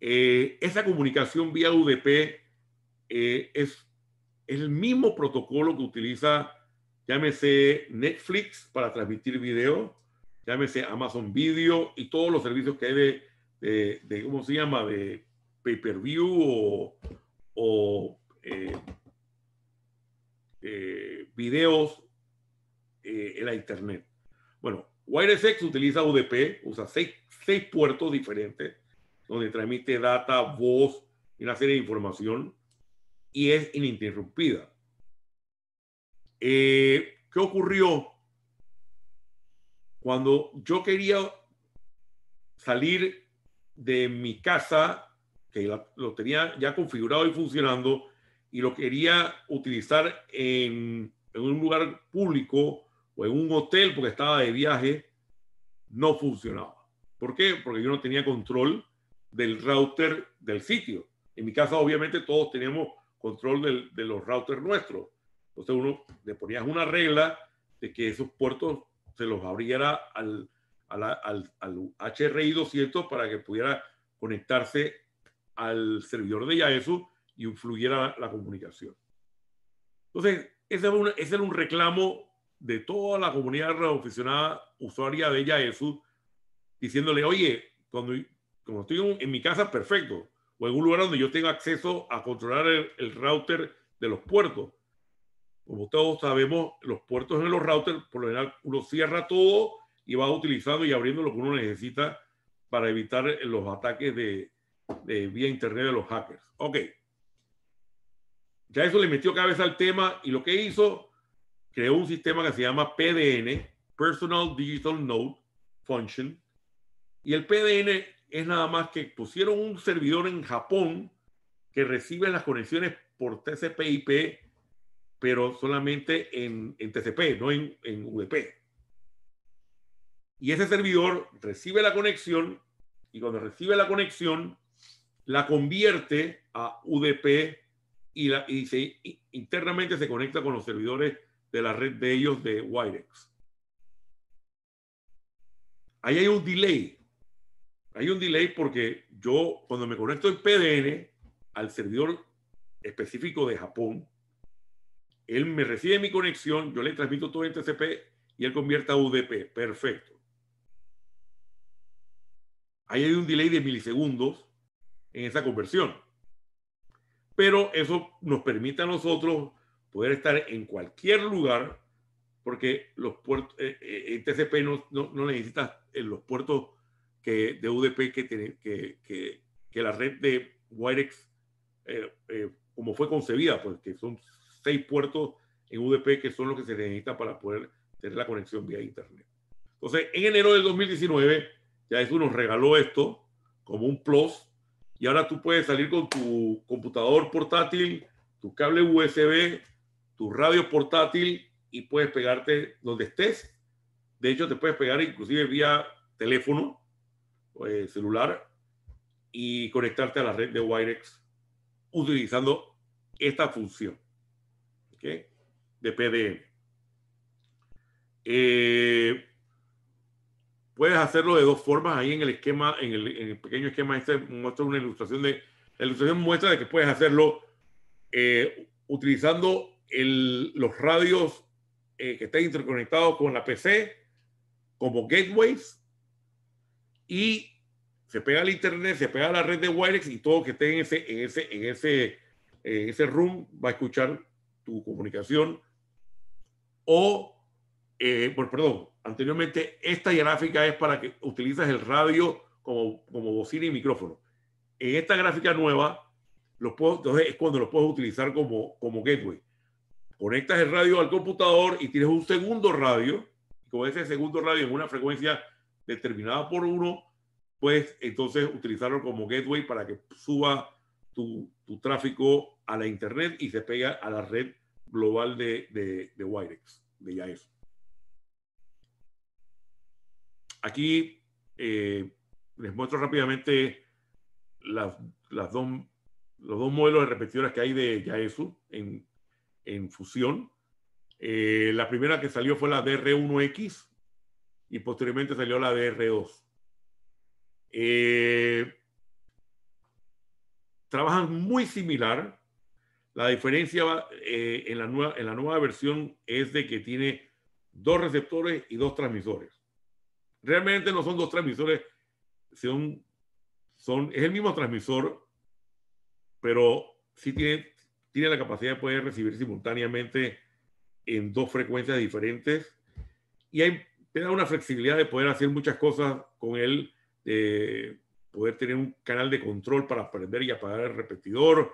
Speaker 2: Eh, esa comunicación vía UDP eh, es, el mismo protocolo que utiliza, llámese Netflix para transmitir video, llámese Amazon Video y todos los servicios que hay de, ¿cómo se llama?, de pay-per-view o, eh, eh, videos en la Internet. Bueno, WireSX utiliza UDP, usa seis, seis puertos diferentes donde transmite data, voz y una serie de información y es ininterrumpida. Eh, ¿Qué ocurrió? Cuando yo quería salir de mi casa, que lo tenía ya configurado y funcionando, y lo quería utilizar en, en un lugar público o en un hotel porque estaba de viaje, no funcionaba. ¿Por qué? Porque yo no tenía control del router del sitio. En mi casa, obviamente, todos tenemos control del, de los routers nuestros. Entonces uno le ponía una regla de que esos puertos se los abriera al, al, al, al HRI 200 para que pudiera conectarse al servidor de Yaesu y influyera la, comunicación. Entonces, ese era, un, un, reclamo de toda la comunidad radioaficionada usuaria de Yaesu, diciéndole, oye, cuando, cuando estoy en mi casa, perfecto, o en un lugar donde yo tenga acceso a controlar el, router de los puertos. Como todos sabemos, los puertos en los routers, por lo general, uno cierra todo y va utilizando y abriendo lo que uno necesita para evitar los ataques de, de vía internet de los hackers. Ok. Ya eso le metió cabeza al tema y lo que hizo, creó un sistema que se llama PDN, Personal Digital Node Function, y el PDN es nada más que pusieron un servidor en Japón que recibe las conexiones por TCP/IP, pero solamente en, TCP, no en, UDP. Y ese servidor recibe la conexión y cuando recibe la conexión, la convierte a UDP y, la, internamente se conecta con los servidores de la red de ellos de Wirex. Ahí hay un delay hay un delay porque yo cuando me conecto en PDN al servidor específico de Japón, él me recibe mi conexión, yo le transmito todo en TCP y él convierte a UDP. Perfecto. Ahí hay un delay de milisegundos en esa conversión. Pero eso nos permite a nosotros poder estar en cualquier lugar, porque los puertos, eh, eh, TCP no, no, no eh, los puertos que, de UDP que, tiene, que, que, que la red de Wirex, eh, eh, como fue concebida, pues que son seis puertos en UDP que son los que se necesitan para poder tener la conexión vía Internet. Entonces, en enero del 2019, ya eso nos regaló esto como un plus, y ahora tú puedes salir con tu computador portátil, tu cable USB, tu radio portátil y puedes pegarte donde estés. De hecho, te puedes pegar inclusive vía teléfono eh, celular y conectarte a la red de Wirex utilizando esta función de PDM. Eh, puedes hacerlo de dos formas. Ahí en el esquema, en el, pequeño esquema, este muestra una ilustración de. La ilustración muestra de que puedes hacerlo eh, utilizando los radios que estén interconectados con la PC como gateways y se pega al internet, se pega a la red de Wirex y todo que esté en ese, ese, en ese, en ese room va a escuchar tu comunicación. O, eh, perdón, anteriormente, esta gráfica es para que utilizas el radio como, como bocina y micrófono. En esta gráfica nueva, lo puedo, entonces es cuando lo puedes utilizar como, como gateway. Conectas el radio al computador y tienes un segundo radio. como ese segundo radio en una frecuencia determinada por uno, pues entonces utilizarlo como gateway para que suba tu, tráfico a la Internet y se pegue a la red global de, Wirex, de Yaesu. Aquí eh, les muestro rápidamente las, dos, los dos modelos de repetidoras que hay de Yaesu en, en fusión. Eh, la primera que salió fue la DR1X, y posteriormente salió la dr 2 eh, trabajan muy similar. La diferencia eh, en, la nueva, en la nueva versión es de que tiene dos receptores y dos transmisores. Realmente no son dos transmisores, son, son, es el mismo transmisor, pero sí tiene, tiene la capacidad de poder recibir simultáneamente en dos frecuencias diferentes. Y hay da una flexibilidad de poder hacer muchas cosas con él, de poder tener un canal de control para aprender y apagar el repetidor.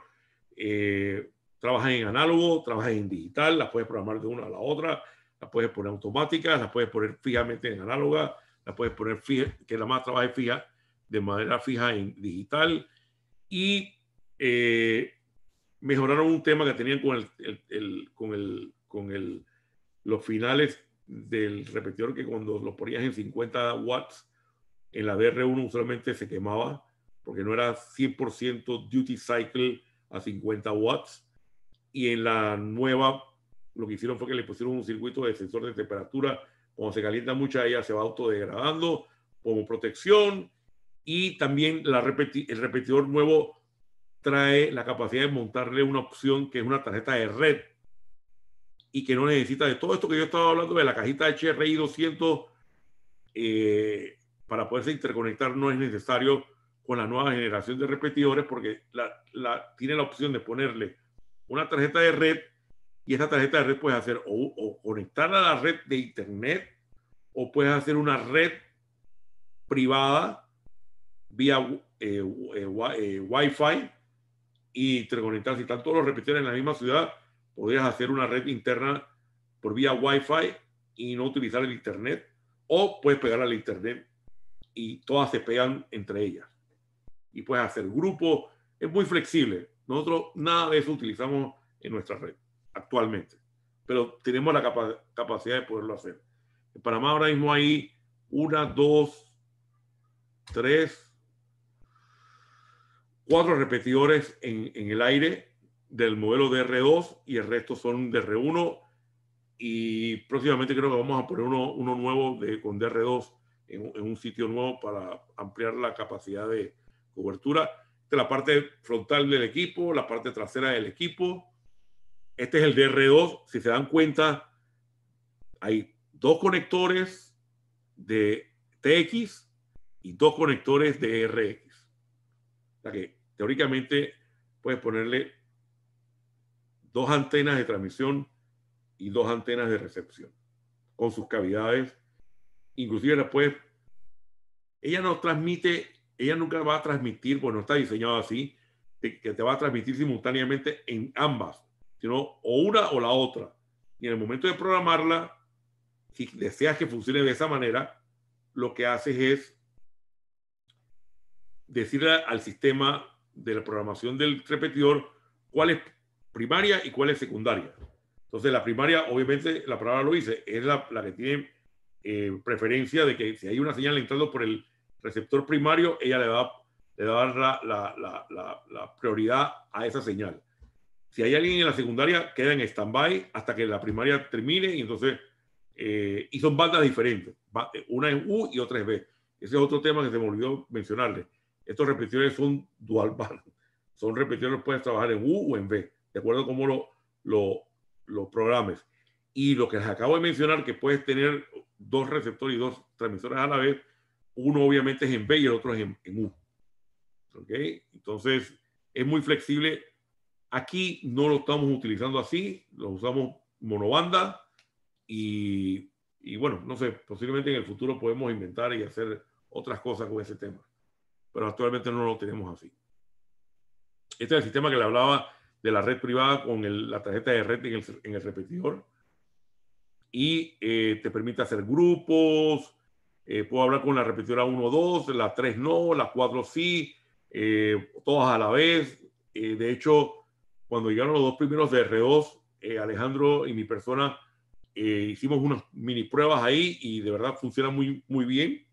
Speaker 2: Eh, en análogo, trabajas en digital, las puedes programar de una a la otra, las puedes poner automáticas, las puedes poner fijamente en análoga, las puedes poner fija, que la más trabaje fija, de manera fija en digital. Y eh, mejoraron un tema que tenían con, el, el, con, con los finales del repetidor que cuando lo ponías en 50 watts, en la DR1 usualmente se quemaba porque no era 100% duty cycle a 50 watts. Y en la nueva lo que hicieron fue que le pusieron un circuito de sensor de temperatura. Cuando se calienta mucho ella se va autodegradando como protección. Y también el repetidor nuevo trae la capacidad de montarle una opción que es una tarjeta de red y que no necesita de todo esto que yo estaba hablando de la cajita HRI 200 eh, para poderse interconectar no es necesario con la nueva generación de repetidores porque la, tiene la opción de ponerle una tarjeta de red y esa tarjeta de red puedes hacer o, conectar conectarla a la red de internet o puedes hacer una red privada vía eh, eh, eh Wi-Fi y interconectar. Si están todos los repetidores en la misma ciudad, podrías hacer una red interna por vía Wi-Fi y no utilizar el Internet, o puedes pegar al Internet y todas se pegan entre ellas. Y puedes hacer grupo es muy flexible. Nosotros nada de eso utilizamos en nuestra red actualmente, pero tenemos la capacidad de poderlo hacer. En Panamá ahora mismo hay una, dos, tres, cuatro repetidores en, en el aire del modelo DR2 y el resto son de r 1 y próximamente creo que vamos a poner uno, nuevo de, con DR2 en, un sitio nuevo para ampliar la capacidad de cobertura. de la parte frontal del equipo, la parte trasera del equipo. Este es el DR2. Si se dan cuenta, hay dos conectores de TX y dos conectores de RX. que teóricamente puedes ponerle dos antenas de transmisión y dos antenas de recepción, con sus cavidades. Inclusive después, ella no transmite, ella nunca va a transmitir, pues no está diseñado así, que te va a transmitir simultáneamente en ambas, sino o una o la otra. Y en el momento de programarla, si deseas que funcione de esa manera, lo que haces es decirle al sistema de la programación del repetidor cuál es primaria y cuál es secundaria. Entonces, la primaria, obviamente, la palabra lo dice, es la, que tiene eh, preferencia de que si hay una señal entrando por el receptor primario, ella le va, le a la, prioridad a esa señal. Si hay alguien en la secundaria, queda en stand-by hasta que la primaria termine y entonces, eh, y son bandas diferentes, una es U y otra es B. Ese es otro tema que se me olvidó mencionarle. Estos repetidores son dual band, [LAUGHS] son repetidores que puedes trabajar en U o en B de acuerdo a cómo lo, los programes. Y lo que les acabo de mencionar, que puedes tener dos receptores y dos transmisores a la vez, uno obviamente es en B y el otro es en, en U. ¿Okay? Entonces, es muy flexible. Aquí no lo estamos utilizando así, lo usamos monobanda y, y bueno, no sé, posiblemente en el futuro podemos inventar y hacer otras cosas con ese tema. Pero actualmente no lo tenemos así. Este es el sistema que le hablaba de la red privada con la tarjeta de red en el, repetidor. Y eh, te permite hacer grupos, eh, puedo hablar con la repetidora 1 2, la 3 no, la 4 sí, eh, todas a la vez. de hecho, cuando llegaron los dos primeros de R2, Alejandro y mi persona hicimos unas mini pruebas ahí y de verdad funciona muy, muy bien.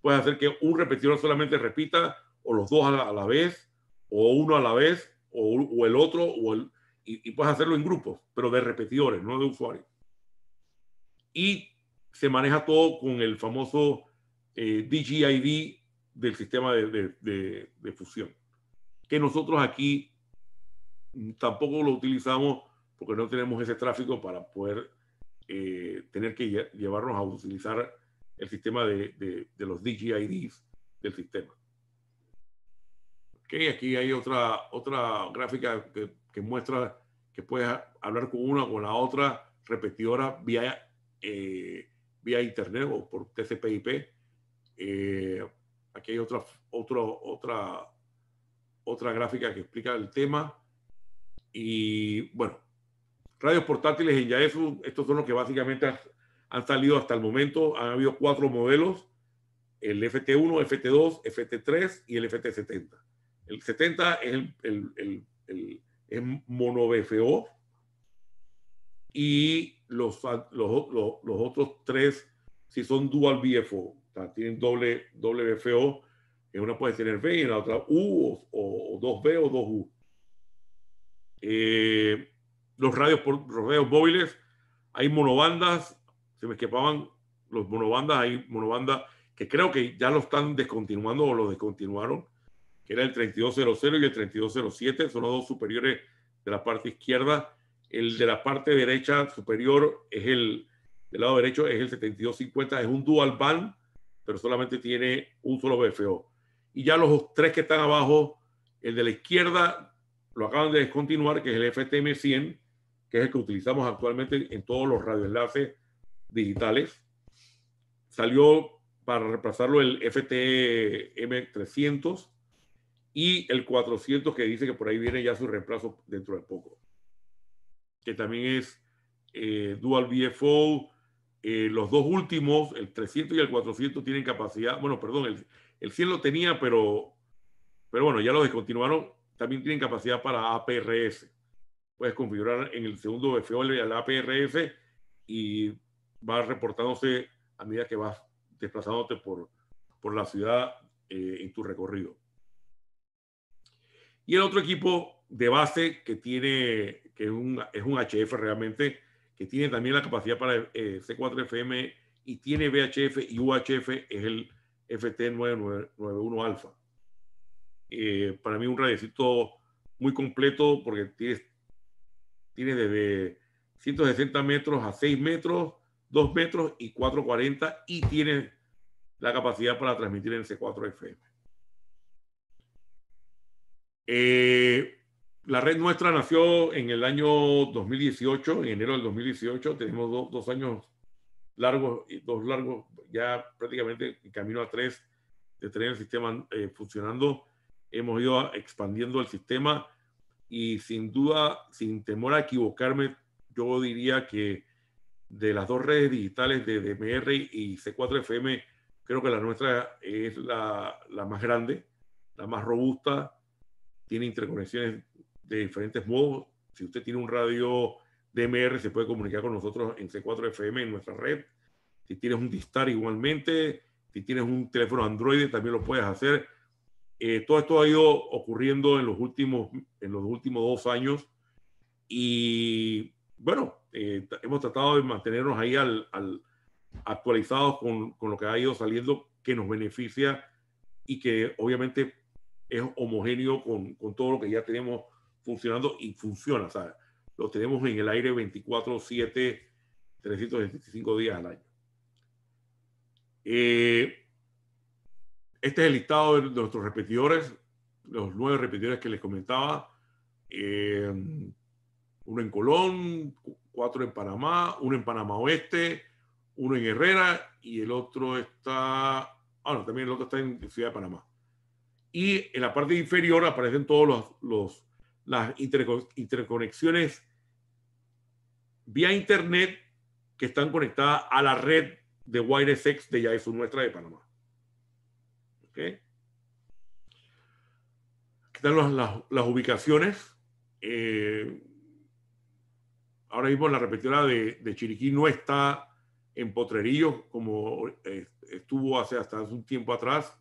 Speaker 2: Puedes hacer que un repetidor solamente repita o los dos a la vez o uno a la vez o, el otro, o el, y, puedes hacerlo en grupos, pero de repetidores, no de usuarios. Y se maneja todo con el famoso eh, DGID del sistema de, de, de, fusión, que nosotros aquí tampoco lo utilizamos porque no tenemos ese tráfico para poder eh, tener que llevarnos a utilizar el sistema de, de, de, los DGIDs del sistema aquí hay otra, otra gráfica que, muestra que puedes hablar con una o con la otra repetidora vía, eh, vía internet o por TCP/IP. Eh, aquí hay otra, otra, otra, otra gráfica que explica el tema. Y bueno, radios portátiles en Yaesu, estos son los que básicamente han salido hasta el momento. Han habido cuatro modelos, el FT1, FT2, FT3 y el FT70. El 70 es el, mono BFO y los, los, los, otros tres si son dual BFO, tienen doble, doble BFO, en una puede tener B y en la otra U o, 2B o 2U. Eh, los, radios los radios móviles, hay monobandas, se me escapaban los monobandas, hay monobandas que creo que ya lo están descontinuando o lo descontinuaron, que era el 3200 y el 3207, son los dos superiores de la parte izquierda. El de la parte derecha superior es el del lado derecho, es el 7250, es un dual band, pero solamente tiene un solo BFO. Y ya los tres que están abajo, el de la izquierda lo acaban de descontinuar, que es el FTM100, que es el que utilizamos actualmente en todos los radioenlaces digitales. Salió para reemplazarlo el FTM300 y el 400 que dice que por ahí viene ya su reemplazo dentro de poco, que también es eh, Dual VFO. Eh, los dos últimos, el 300 y el 400, tienen capacidad, bueno, perdón, el, el 100 lo tenía, pero, pero bueno, ya lo descontinuaron, también tienen capacidad para APRS. Puedes configurar en el segundo BFO el APRS y va reportándose a medida que vas desplazándote por, por la ciudad eh, en tu recorrido. Y el otro equipo de base que tiene, que es un, HF realmente, que tiene también la capacidad para eh, C4FM y tiene VHF y UHF, es el FT991 Alpha. Eh, para mí un radiocito muy completo porque tiene, tiene desde 160 metros a 6 metros, 2 metros y 440 y tiene la capacidad para transmitir en C4FM. Eh, la red nuestra nació en el año 2018, en enero del 2018. Tenemos dos años largos, dos largos, ya prácticamente camino a tres de tener el sistema eh, funcionando. Hemos ido expandiendo el sistema y sin duda, sin temor a equivocarme, yo diría que de las dos redes digitales de DMR y C4FM, creo que la nuestra es la más grande, la más robusta, tiene interconexiones de diferentes modos. Si usted tiene un radio DMR, se puede comunicar con nosotros en C4FM en nuestra red. Si tienes un Distar igualmente, si tienes un teléfono Android también lo puedes hacer. Eh, todo esto ha ido ocurriendo en los últimos, en los últimos dos años y bueno, eh, hemos tratado de mantenernos ahí al, al actualizados con, con, lo que ha ido saliendo que nos beneficia y que obviamente es homogéneo con, con todo lo que ya tenemos funcionando y funciona, ¿sabes? Lo tenemos en el aire 24, 7, 365 días al año. Eh, este es el listado de nuestros repetidores, los nueve repetidores que les comentaba. Eh, uno en Colón, cuatro en Panamá, uno en Panamá Oeste, uno en Herrera y el otro está, ah, también el otro está en Ciudad de Panamá y en la parte inferior aparecen todas los, las interconexiones vía internet que están conectadas a la red de X de Yaesu nuestra de Panamá. Aquí están las, ubicaciones. Eh, ahora mismo la repetidora de, Chiriquí no está en Potrerillo como eh, estuvo hace hasta hace un tiempo atrás.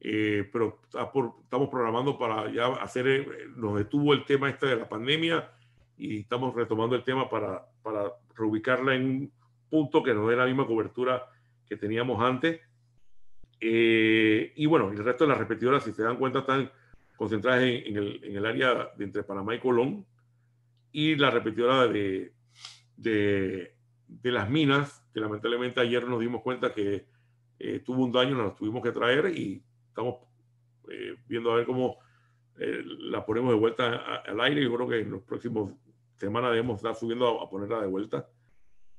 Speaker 2: Eh, pero estamos programando para ya hacer, eh, nos detuvo el tema este de la pandemia y estamos retomando el tema para, para reubicarla en un punto que nos dé la misma cobertura que teníamos antes. Eh, y bueno, el resto de las repetidoras, si se dan cuenta, están concentradas en, el, en el, área de entre Panamá y Colón. Y la repetidora de, de, las minas, que lamentablemente ayer nos dimos cuenta que tuvo un daño, nos tuvimos que traer y estamos eh, viendo a ver cómo eh, la ponemos de vuelta al aire. Yo creo que en los próximos semanas debemos estar subiendo a, ponerla de vuelta,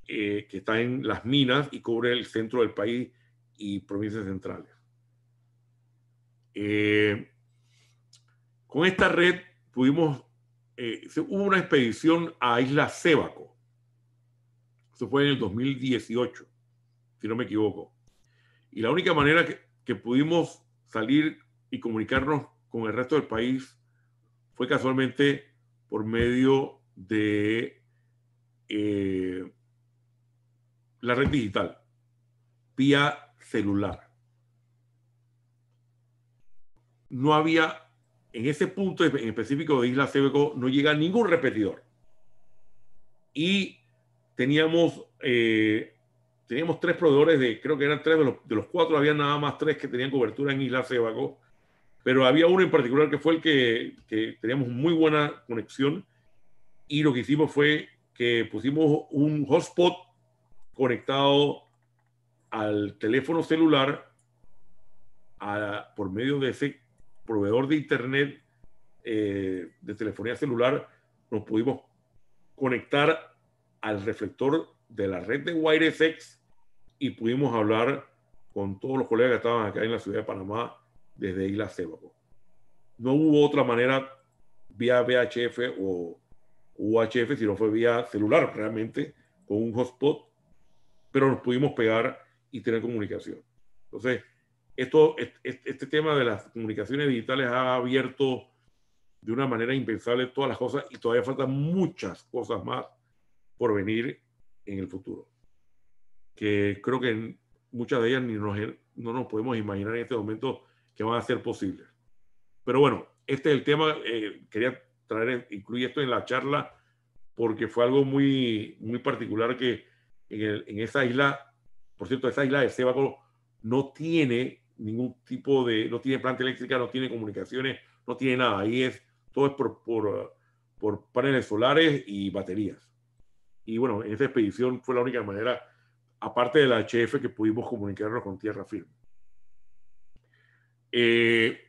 Speaker 2: eh, que está en las minas y cubre el centro del país y provincias centrales. con esta red pudimos, hubo una expedición a Isla Sébaco. Eso fue en el 2018, si no me equivoco. Y la única manera que pudimos salir y comunicarnos con el resto del país fue casualmente por medio de eh, la red digital, vía celular. No había, en ese punto en específico de Isla Cebeco, no llega ningún repetidor. Y teníamos eh, teníamos tres proveedores de, creo que eran tres de los, cuatro, había nada más tres que tenían cobertura en Isla Sebago, pero había uno en particular que fue el que, que teníamos muy buena conexión y lo que hicimos fue que pusimos un hotspot conectado al teléfono celular por medio de ese proveedor de internet eh, de telefonía celular nos pudimos conectar al reflector de la red de WireSX y pudimos hablar con todos los colegas que estaban acá en la ciudad de Panamá desde Isla Cébago No hubo otra manera vía VHF o UHF, sino fue vía celular realmente, con un hotspot, pero nos pudimos pegar y tener comunicación. Entonces, esto, este tema de las comunicaciones digitales ha abierto de una manera impensable todas las cosas y todavía faltan muchas cosas más por venir en el futuro, que creo que muchas de ellas ni no nos podemos imaginar en este momento que van a ser posibles. Pero bueno, este es el tema, eh, quería traer, incluir esto en la charla, porque fue algo muy, muy particular que en, el, en esa isla, por cierto, esa isla de Sebaco no tiene ningún tipo de, no tiene planta eléctrica, no tiene comunicaciones, no tiene nada. Ahí es, todo es por, por, por paneles solares y baterías. Y bueno, en esta expedición fue la única manera, aparte de la HF, que pudimos comunicarnos con tierra firme. Eh,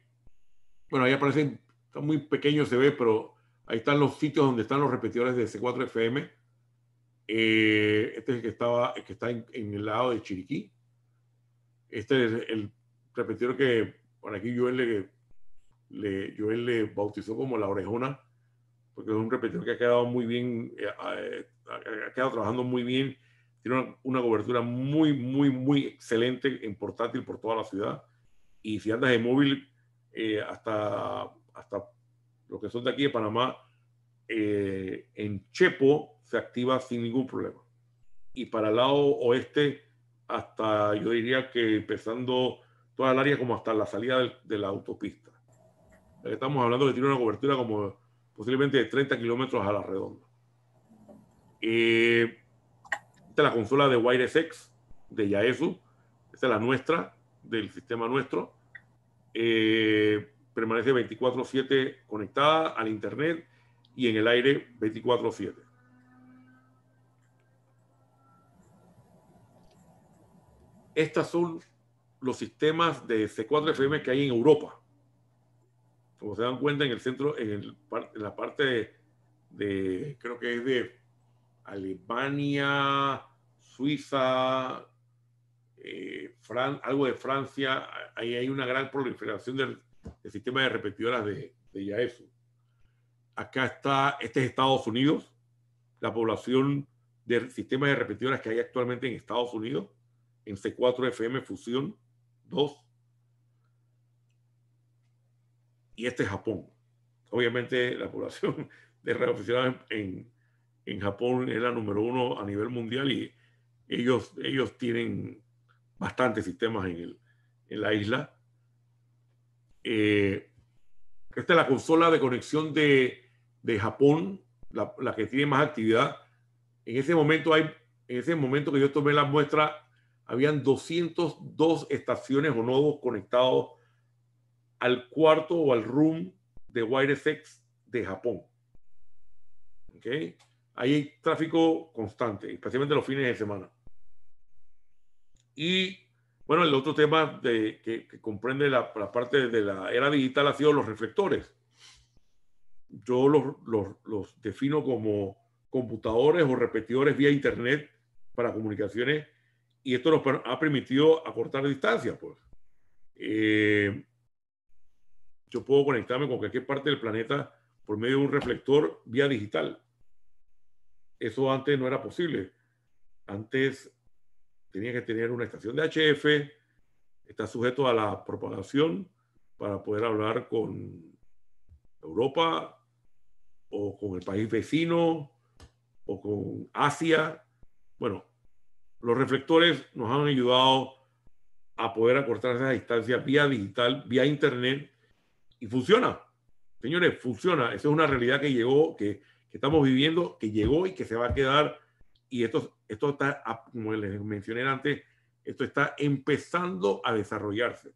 Speaker 2: bueno, ahí aparecen, está muy pequeño se ve, pero ahí están los sitios donde están los repetidores de C4FM. Eh, este es el que, estaba, que está en, el lado de Chiriquí. Este es el repetidor que por aquí Joel le, le, Joel le bautizó como la orejona, porque es un repetidor que ha quedado muy bien eh, ha quedado trabajando muy bien, tiene una, cobertura muy, muy, muy excelente en portátil por toda la ciudad. Y si andas en móvil eh, hasta, hasta lo que son de aquí de Panamá, eh, en Chepo se activa sin ningún problema. Y para el lado oeste, hasta yo diría que empezando toda el área como hasta la salida de la autopista. Estamos hablando que tiene una cobertura como posiblemente de 30 kilómetros a la redonda. Eh, esta es la consola de X de Yaesu. Esta es la nuestra, del sistema nuestro. Eh, permanece 24-7 conectada al internet y en el aire 24-7. Estos son los sistemas de C4FM que hay en Europa. Como se dan cuenta, en el centro, en, en la parte de creo que es de Alemania, Suiza, eh, algo de Francia, ahí hay una gran proliferación del, sistema de repetidoras de, de Acá está, este es Estados Unidos, la población del sistema de repetidoras que hay actualmente en Estados Unidos, en C4FM Fusión 2. Y este es Japón. Obviamente la población [LAUGHS] de radioaficionados en en Japón es la número uno a nivel mundial y ellos, ellos tienen bastantes sistemas en, el, en la isla. Eh, esta es la consola de conexión de, de Japón, la, la, que tiene más actividad. En ese momento hay, en ese momento que yo tomé la muestra, habían 202 estaciones o nodos conectados al cuarto o al room de X de Japón. ¿Okay? hay tráfico constante, especialmente los fines de semana. Y bueno, el otro tema de, que, comprende la, parte de la era digital ha sido los reflectores. Yo los, los, los defino como computadores o repetidores vía internet para comunicaciones y esto nos ha permitido acortar distancias. Pues. Eh, yo puedo conectarme con cualquier parte del planeta por medio de un reflector vía digital. Eso antes no era posible. Antes tenía que tener una estación de HF, está sujeto a la propagación para poder hablar con Europa o con el país vecino o con Asia. Bueno, los reflectores nos han ayudado a poder acortar esa distancia vía digital, vía internet, y funciona. Señores, funciona. Esa es una realidad que llegó, que que estamos viviendo, que llegó y que se va a quedar. Y esto, esto está, como les mencioné antes, esto está empezando a desarrollarse.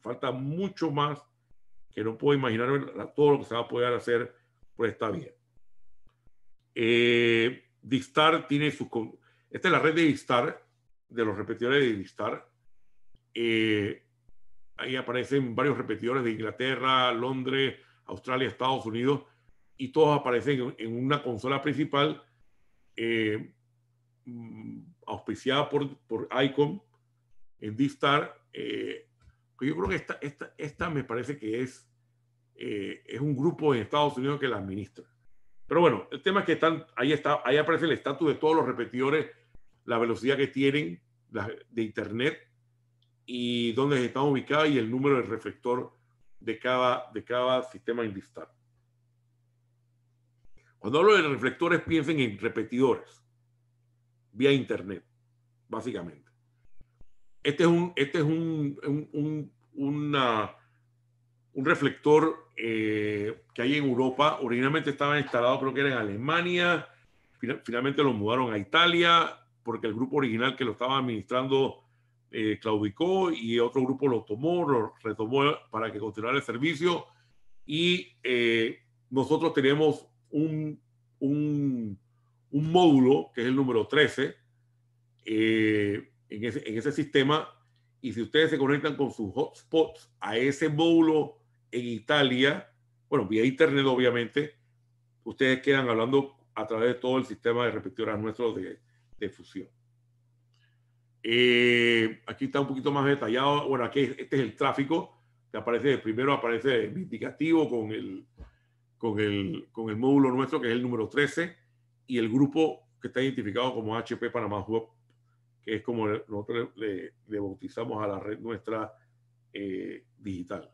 Speaker 2: Falta mucho más que no puedo imaginar todo lo que se va a poder hacer por esta vía. Eh, Distar tiene su... Esta es la red de Distar, de los repetidores de Distar. Eh, ahí aparecen varios repetidores de Inglaterra, Londres, Australia, Estados Unidos, y todos aparecen en una consola principal eh, mm, auspiciada por, por Icon en Distar star eh, yo creo que esta, esta, esta me parece que es, eh, es un grupo en Estados Unidos que la administra. Pero bueno, el tema es que están, ahí, está, ahí aparece el estatus de todos los repetidores, la velocidad que tienen de Internet y dónde están ubicados y el número del reflector de cada, de cada sistema Indistar. Cuando hablo de reflectores, piensen en repetidores, vía internet, básicamente. Este es un, este es un reflector eh, que hay en Europa. Originalmente estaba instalado, creo que era en Alemania. finalmente lo mudaron a Italia porque el grupo original que lo estaba administrando eh, claudicó y otro grupo lo tomó, lo retomó para que continuara el servicio. Y eh, nosotros tenemos un, módulo, que es el número 13, eh, en, ese, sistema. Y si ustedes se conectan con sus hotspots a ese módulo en Italia, bueno, vía internet obviamente, ustedes quedan hablando a través de todo el sistema de repetidoras nuestros de, de fusión. Eh, aquí está un poquito más detallado. Bueno, aquí este es el tráfico que aparece. Primero aparece el indicativo con el, con el, con el módulo nuestro, que es el número 13, y el grupo que está identificado como HP Panamá Hub, que es como nosotros le, bautizamos a la red nuestra eh, digital.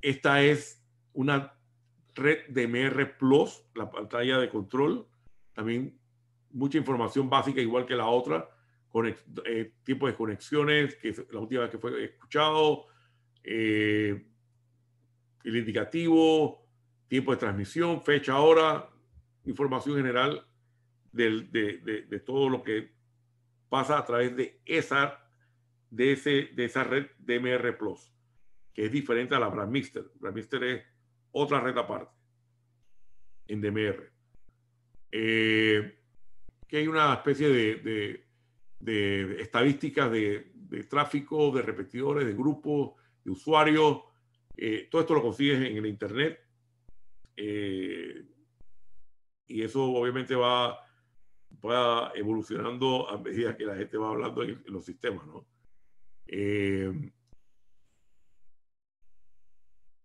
Speaker 2: Esta es una red de MR Plus, la pantalla de control, también mucha información básica igual que la otra, con eh, tipo de conexiones, que la última vez que fue escuchado, eh, el indicativo, tiempo de transmisión, fecha, hora, información general de, de, de, todo lo que pasa a través de esa, de ese, de esa red DMR Plus, que es diferente a la Bramister Bramister es otra red aparte en DMR. Eh, que hay una especie de, de estadísticas de, tráfico, de repetidores, de grupos, de usuarios. Eh, todo esto lo consigues en el Internet eh, y eso obviamente va, evolucionando a medida que la gente va hablando en, los sistemas, ¿no?
Speaker 1: Eh,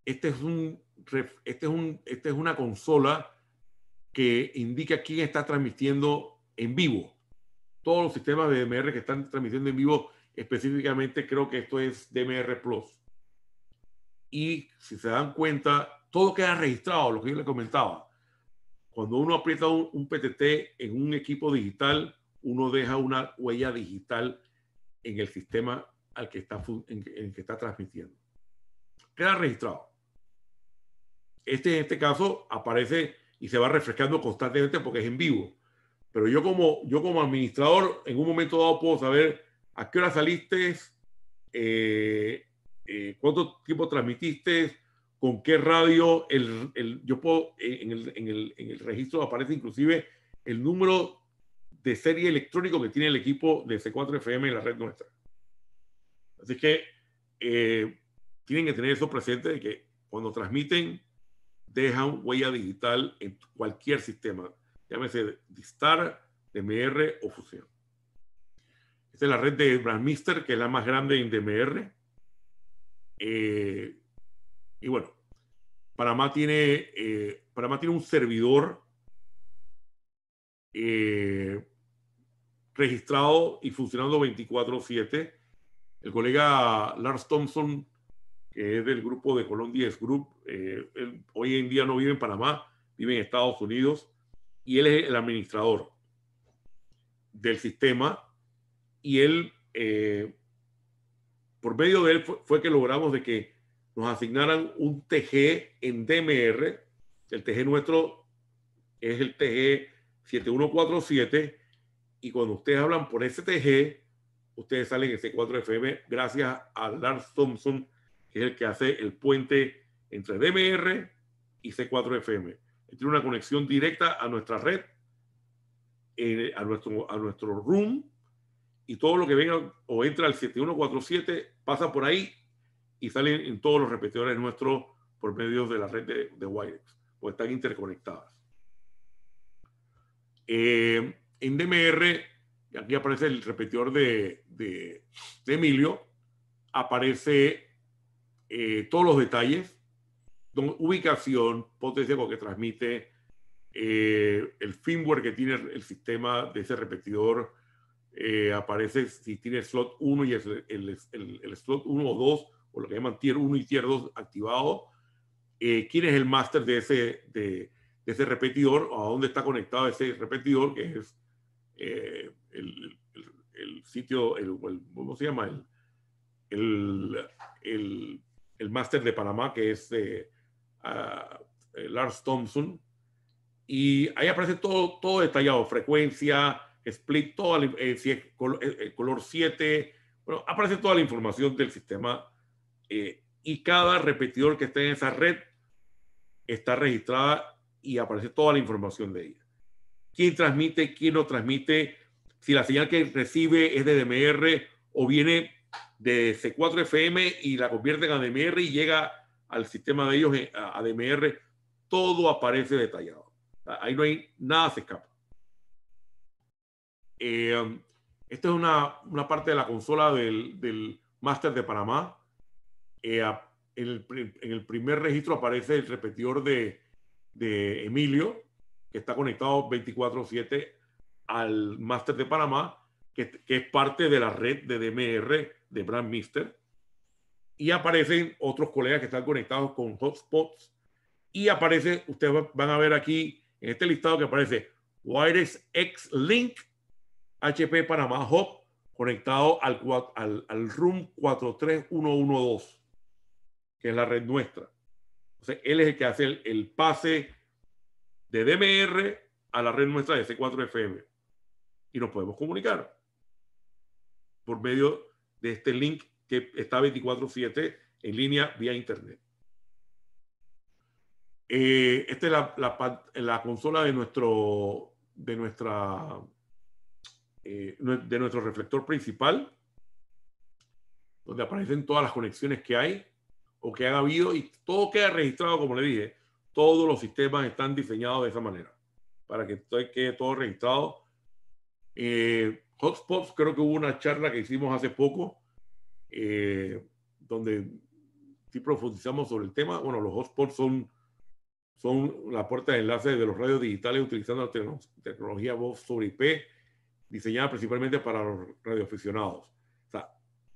Speaker 2: este es un, este es un, este es una consola que indica quién está transmitiendo en vivo. Todos los sistemas de DMR que están transmitiendo en vivo, específicamente creo que esto es DMR Plus. Y si se dan cuenta, todo queda registrado, lo que yo le comentaba. Cuando uno aprieta un, PTT en un equipo digital, uno deja una huella digital en el sistema al que está, en, el que está transmitiendo. Queda registrado. Este en este caso aparece y se va refrescando constantemente porque es en vivo. Pero yo como, yo como administrador, en un momento dado puedo saber a qué hora saliste, eh, eh, cuánto tiempo transmitiste, con qué radio el, el yo puedo, eh, en el, en, el, en el, registro aparece inclusive el número de serie electrónico que tiene el equipo de C4FM en la red nuestra. Así que eh, tienen que tener eso presente de que cuando transmiten dejan huella digital en cualquier sistema, llámese Distar, DMR o Fusión. Esta es la red de Brandmister, que es la más grande en DMR. Eh, y bueno, Panamá tiene, eh, tiene un servidor eh, registrado y funcionando 24/7. El colega Lars Thompson, que es del grupo de Colombia Group, eh, hoy en día no vive en Panamá, vive en Estados Unidos y él es el administrador del sistema y él, por medio de él, fue que logramos de que nos asignaran un TG en DMR. El TG nuestro es el TG 7147 y cuando ustedes hablan por ese TG, ustedes salen en C4FM gracias a Lars Thompson, que es el que hace el puente entre DMR y C4FM. Tiene una conexión directa a nuestra red, eh, a, nuestro, a nuestro room, y todo lo que venga o entra al 7147 pasa por ahí y salen en todos los repetidores nuestros por medio de la red de, Wirex, porque están interconectadas. Eh, en DMR, aquí aparece el repetidor de, de, Emilio, aparece eh, todos los detalles, ubicación, potencia con que transmite, eh, el firmware que tiene el sistema de ese repetidor, aparece si tiene slot 1 y el, el, el slot 1 o 2, o lo que llaman tier 1 y tier 2 activado, eh, quién es el máster de ese, de, ese repetidor o a dónde está conectado ese repetidor, que es eh, el, el, sitio, el, ¿cómo se llama? El, el, el máster de Panamá, que es eh, Lars Thompson. Y ahí aparece todo, todo detallado, frecuencia, split, todo, el color 7, bueno, aparece toda la información del sistema eh, y cada repetidor que esté en esa red está registrada y aparece toda la información de ella. ¿Quién transmite? ¿Quién no transmite? Si la señal que recibe es de DMR o viene de C4FM y la convierte en DMR y llega al sistema de ellos a DMR, todo aparece detallado. Ahí no hay nada se escapa. Eh, um, esta es una, una, parte de la consola del, del Master de Panamá. Eh, en, el, primer registro aparece el repetidor de, de Emilio, que está conectado 24/7 al Master de Panamá, que, que, es parte de la red de DMR de Brand Mister. Y aparecen otros colegas que están conectados con hotspots. Y aparece, ustedes van a ver aquí en este listado que aparece Wireless X Link HP Panamá Hub conectado al, al, al room 43112 que es la red nuestra. sea él es el que hace el, pase de DMR a la red nuestra de C4FM. Y nos podemos comunicar por medio de este link que está 24/7 en línea vía Internet. Eh, esta es la, consola de nuestro, de, nuestra, eh, de nuestro reflector principal, donde aparecen todas las conexiones que hay o que han habido y todo queda registrado, como le dije. Todos los sistemas están diseñados de esa manera, para que quede todo registrado. Eh, hotspots, creo que hubo una charla que hicimos hace poco, eh, donde sí profundizamos sobre el tema. Bueno, los hotspots son, son la puerta de enlace de los radios digitales utilizando la tecnología voz sobre IP, diseñada principalmente para los radioaficionados. O sea,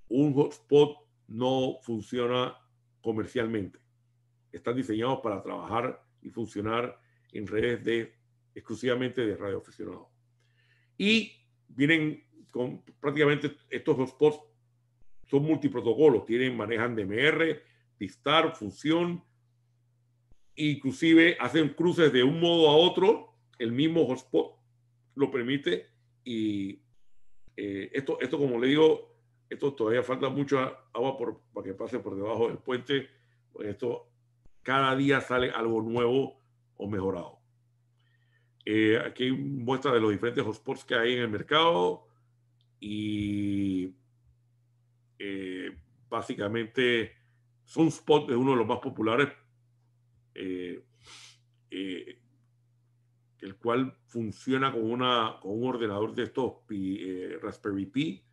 Speaker 2: un hotspot no funciona comercialmente. Están diseñados para trabajar y funcionar en redes de, exclusivamente de radioaficionados. Y vienen con prácticamente estos hotspots son multiprotocolos, tienen, manejan DMR, distar, función, inclusive hacen cruces de un modo a otro, el mismo hotspot lo permite y eh, esto, esto, como le digo, esto todavía falta mucha agua por, para que pase por debajo del puente. Esto cada día sale algo nuevo o mejorado. Eh, aquí muestra de los diferentes hotspots que hay en el mercado y eh, básicamente Sunspot es uno de los más populares, eh, eh, el cual funciona con, una, con un ordenador de estos Raspberry Pi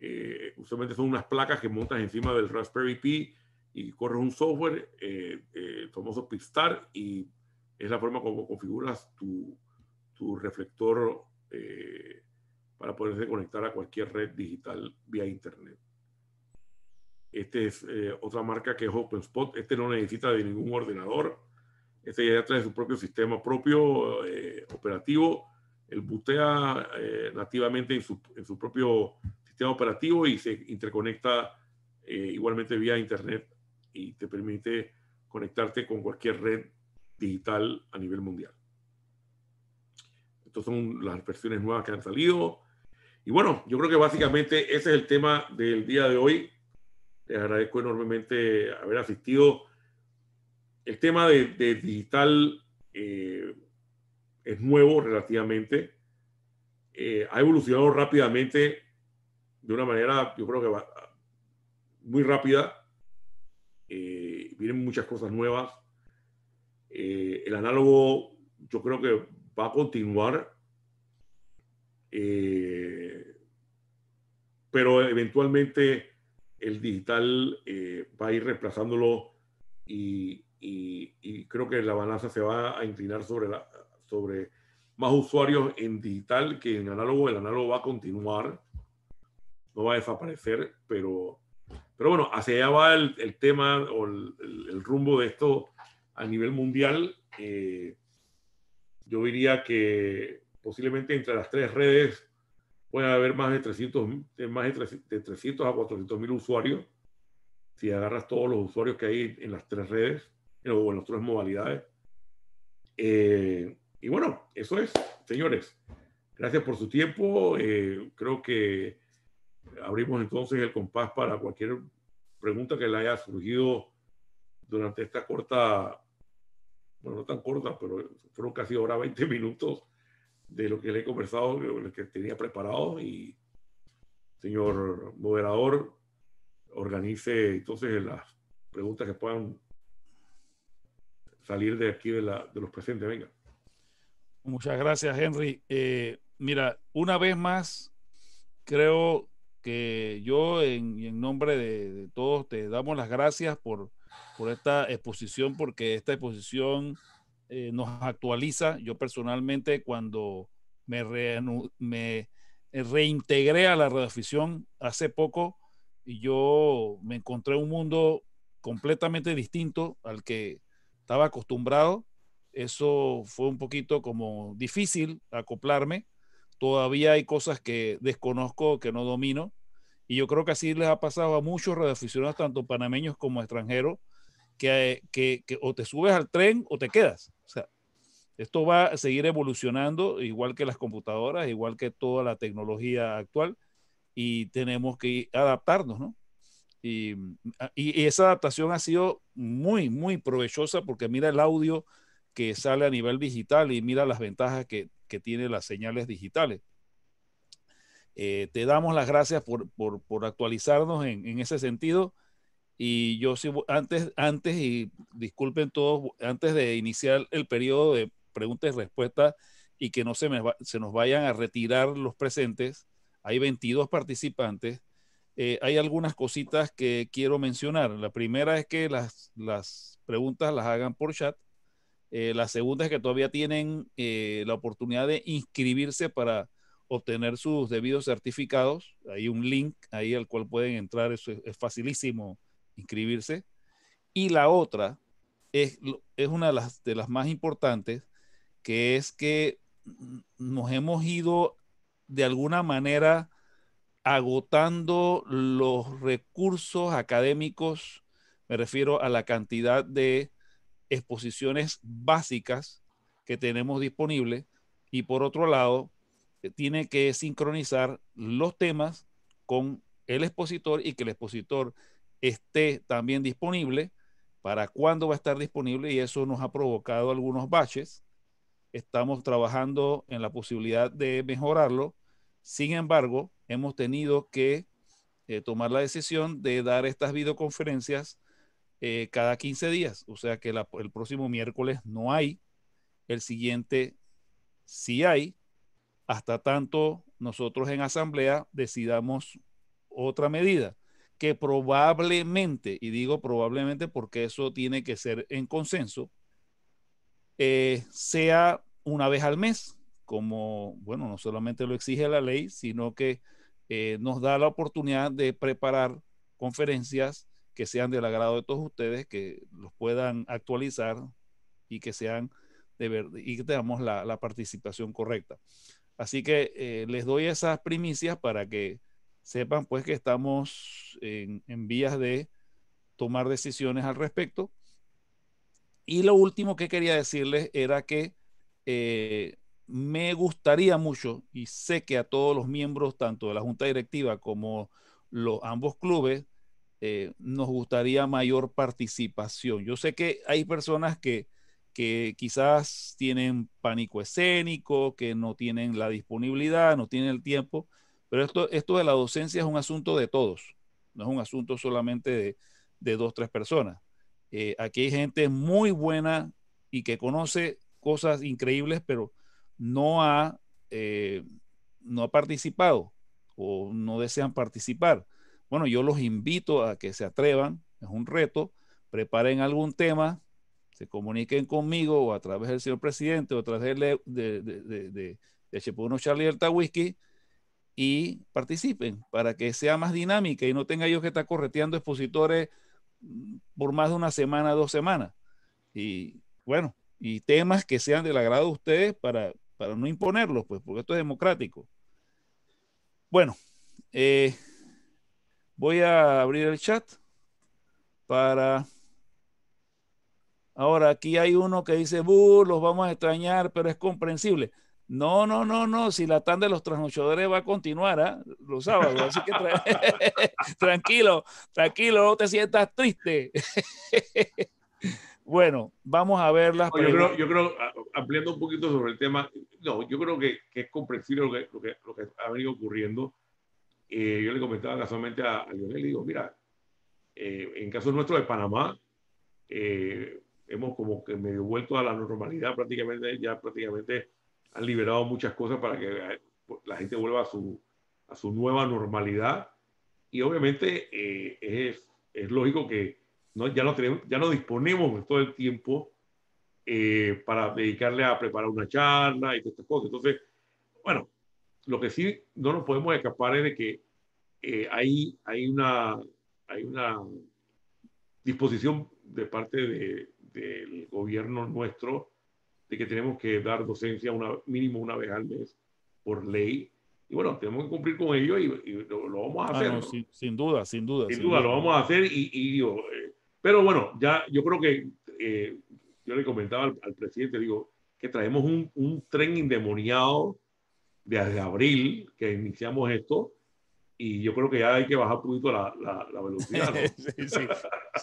Speaker 2: eh, usualmente son unas placas que montas encima del Raspberry Pi y corres un software, eh, eh, el famoso Pistar y es la forma como configuras tu, tu reflector eh, para poderse conectar a cualquier red digital vía Internet. esta es otra marca que es OpenSpot. Este no necesita de ningún ordenador. Este ya trae su propio sistema propio operativo. el butea nativamente en su, en su propio operativo y se interconecta eh, igualmente vía Internet y te permite conectarte con cualquier red digital a nivel mundial. Estas son las versiones nuevas que han salido. Y bueno, yo creo que básicamente ese es el tema del día de hoy. Les agradezco enormemente haber asistido. El tema de, digital eh, es nuevo relativamente. Eh, ha evolucionado rápidamente de una manera, yo creo que va muy rápida. Eh, vienen muchas cosas nuevas. Eh, el análogo, yo creo que va a continuar. Eh, pero eventualmente el digital va a ir reemplazándolo y, creo que la balanza se va a inclinar sobre, sobre más usuarios en digital que en análogo. El análogo va a continuar no va a desaparecer, pero, pero bueno, hacia allá va el, tema o el, rumbo de esto a nivel mundial. Eh, yo diría que posiblemente entre las tres redes puede haber más de 300, más de 300, a 400 mil usuarios, si agarras todos los usuarios que hay en las tres redes o en las tres modalidades. Eh, y bueno, eso es, señores. Gracias por su tiempo. Eh, creo que abrimos entonces el compás para cualquier pregunta que le haya surgido durante esta corta, bueno, no tan corta, pero fueron casi ahora 20 minutos de lo que le he conversado, lo que tenía preparado y señor moderador, organice entonces las preguntas que puedan salir de aquí de, los presentes. Venga.
Speaker 1: Muchas gracias, Henry. Eh, mira, una vez más, creo que yo en, nombre de, todos te damos las gracias por, esta exposición, porque esta exposición eh, nos actualiza. Yo personalmente cuando me, reintegré a la radioafición hace poco, yo me encontré un mundo completamente distinto al que estaba acostumbrado. Eso fue un poquito como difícil acoplarme todavía hay cosas que desconozco, que no domino. Y yo creo que así les ha pasado a muchos radioaficionados, tanto panameños como extranjeros, que, que, que, o te subes al tren o te quedas. O sea, esto va a seguir evolucionando, igual que las computadoras, igual que toda la tecnología actual, y tenemos que adaptarnos, ¿no? Y, y esa adaptación ha sido muy, muy provechosa porque mira el audio que sale a nivel digital y mira las ventajas que que tiene las señales digitales. Eh, te damos las gracias por, actualizarnos en, ese sentido. Y yo si, antes, antes, y disculpen todos, antes de iniciar el periodo de preguntas y respuestas y que no se, se nos vayan a retirar los presentes, hay 22 participantes. Eh, hay algunas cositas que quiero mencionar. La primera es que las preguntas las hagan por chat eh, la segunda es que todavía tienen eh, la oportunidad de inscribirse para obtener sus debidos certificados. Hay un link ahí al cual pueden entrar, es, facilísimo inscribirse. Y la otra es, es una de las, de las más importantes, que es que nos hemos ido de alguna manera agotando los recursos académicos, me refiero a la cantidad de exposiciones básicas que tenemos disponibles y por otro lado, eh, tiene que sincronizar los temas con el expositor y que el expositor esté también disponible para cuándo va a estar disponible y eso nos ha provocado algunos baches. Estamos trabajando en la posibilidad de mejorarlo. Sin embargo, hemos tenido que eh, tomar la decisión de dar estas videoconferencias eh, cada 15 días. O sea que el próximo miércoles no hay, el siguiente sí hay, hasta tanto nosotros en asamblea decidamos otra medida que probablemente, y digo probablemente porque eso tiene que ser en consenso, eh, sea una vez al mes, como, bueno, no solamente lo exige la ley, sino que eh, nos da la oportunidad de preparar conferencias que sean del agrado de todos ustedes, que los puedan actualizar y que sean de verdad y que tengamos la, participación correcta. Así que eh, les doy esas primicias para que sepan pues que estamos en, vías de tomar decisiones al respecto. Y lo último que quería decirles era que eh, me gustaría mucho y sé que a todos los miembros, tanto de la Junta Directiva como los ambos clubes, eh, nos gustaría mayor participación. Yo sé que hay personas que, quizás tienen pánico escénico, que no tienen la disponibilidad, no tienen el tiempo, pero esto, esto de la docencia es un asunto de todos, no es un asunto solamente de, dos dos, tres personas. Eh, aquí hay gente muy buena y que conoce cosas increíbles, pero no ha, eh, no ha participado o no desean participar. Bueno, yo los invito a que se atrevan, es un reto, preparen algún tema, se comuniquen conmigo o a través del señor presidente o a través eh, de, de, Charlie del Whisky y participen para que sea más dinámica y no tenga yo que estar correteando expositores mm, por más de una semana, dos semanas. Y bueno, y temas que sean del agrado de ustedes para, para no imponerlos, pues, porque esto es democrático. Bueno, eh, Voy a abrir el chat para... Ahora, aquí hay uno que dice, los vamos a extrañar, pero es comprensible. No, no, no, no. Si la tanda de los trasnochadores va a continuar, ¿ah? los sábados. Así que [LAUGHS] tranquilo, tranquilo, no te sientas triste. [LAUGHS] bueno, vamos a ver las. yo,
Speaker 2: creo, ampliando un poquito sobre el tema, no, yo creo que, que es comprensible lo que, lo, que, lo que ha venido ocurriendo. Eh, yo le comentaba casualmente a, a Lionel, digo, mira, eh, en caso nuestro de Panamá, eh, hemos como que medio vuelto a la normalidad prácticamente, ya prácticamente han liberado muchas cosas para que pues, la gente vuelva a su, a su nueva normalidad. Y obviamente es, lógico que no, ya, no tenemos, ya no disponemos todo el tiempo para dedicarle a preparar una charla y todas estas cosas. Entonces, bueno, lo que sí no nos podemos escapar es de que eh, hay, hay, una, hay una disposición de parte del gobierno nuestro de que tenemos que dar docencia una, mínimo una vez al mes por ley. Y bueno, tenemos que cumplir con ello y, lo, vamos a ah, hacer.
Speaker 1: sin, duda, sin duda. Sin, duda, lo vamos a
Speaker 2: hacer y, eh, pero bueno, ya yo creo que eh, yo le comentaba al, presidente, digo, que traemos un, un tren endemoniado desde abril que iniciamos esto y yo creo que ya hay que bajar un poquito la, la, velocidad. [LAUGHS]
Speaker 1: sí,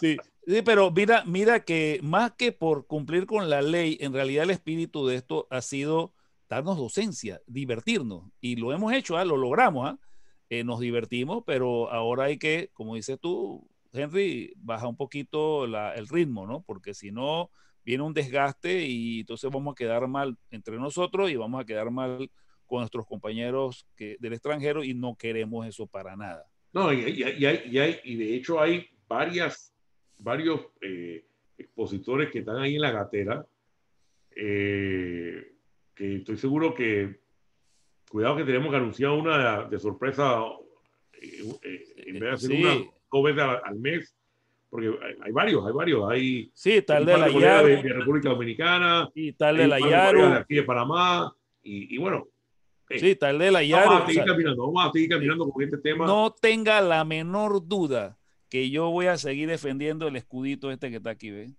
Speaker 1: sí, sí. pero mira, mira que más que por cumplir con la ley, en realidad el espíritu de esto ha sido darnos docencia, divertirnos. Y lo hemos hecho, ah, lo logramos, ah. eh, nos divertimos, pero ahora hay que, como dices tú, Henry, baja un poquito el ritmo, ¿no? Porque si no, viene un desgaste y entonces vamos a quedar mal entre nosotros y vamos a quedar mal con nuestros compañeros que, del extranjero y no queremos eso para nada.
Speaker 2: No, y, de hecho hay varias, varios eh, expositores que están ahí en la gatera, eh, que estoy seguro que, cuidado que tenemos que anunciar una de, sorpresa, eh, en vez de hacer una dos al, mes, porque hay, varios, hay varios. Hay, sí, tal de la de, República
Speaker 1: Dominicana, y tal de la Yaru, de aquí de Panamá, y, y bueno, Sí, tal la Vamos a seguir caminando, con este tema. No tenga la menor duda que yo voy a seguir defendiendo el escudito este que está aquí, ¿ves?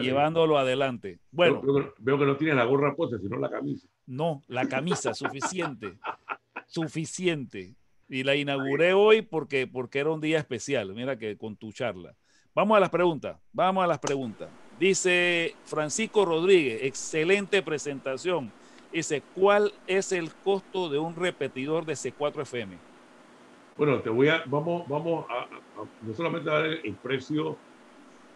Speaker 1: Llevándolo adelante. Bueno. Veo, que no tiene la gorra puesta, sino la camisa. No, la camisa, [LAUGHS] suficiente. suficiente. Y la inauguré hoy porque, porque era un día especial. Mira que con tu charla. Vamos a las preguntas. Vamos a las preguntas. Dice Francisco Rodríguez, excelente presentación Dice, ¿cuál es el costo de un repetidor de C4FM?
Speaker 2: Bueno, te voy a, vamos, vamos
Speaker 1: a, no
Speaker 2: solamente dar el, precio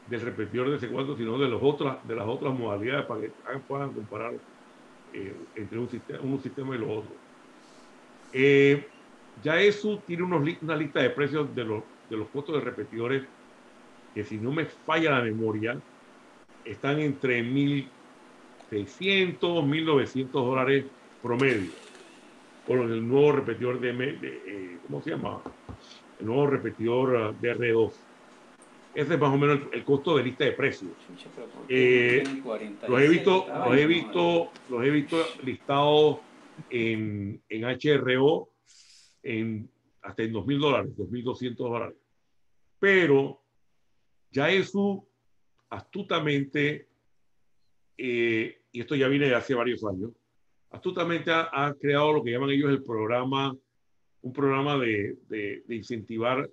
Speaker 2: del repetidor de C4, sino de, los de las otras modalidades para que puedan comparar eh, entre un sistema, y los otros. Eh, ya eso tiene unos, una lista de precios de los, de los costos de repetidores que si no me falla la memoria, están entre mil 600, 1900 dólares promedio con el nuevo repetidor de, eh, ¿cómo se llama? El nuevo repetidor ah, de R2. Ese es más o menos el, costo de lista de precios. Eh, los he visto, los he visto, los he listados en, en HRO en, hasta en 2.000 dólares, 2.200 dólares. Pero ya eso astutamente eh, y esto ya viene de hace varios años, astutamente ha, creado lo que llaman ellos el programa, un programa de, incentivar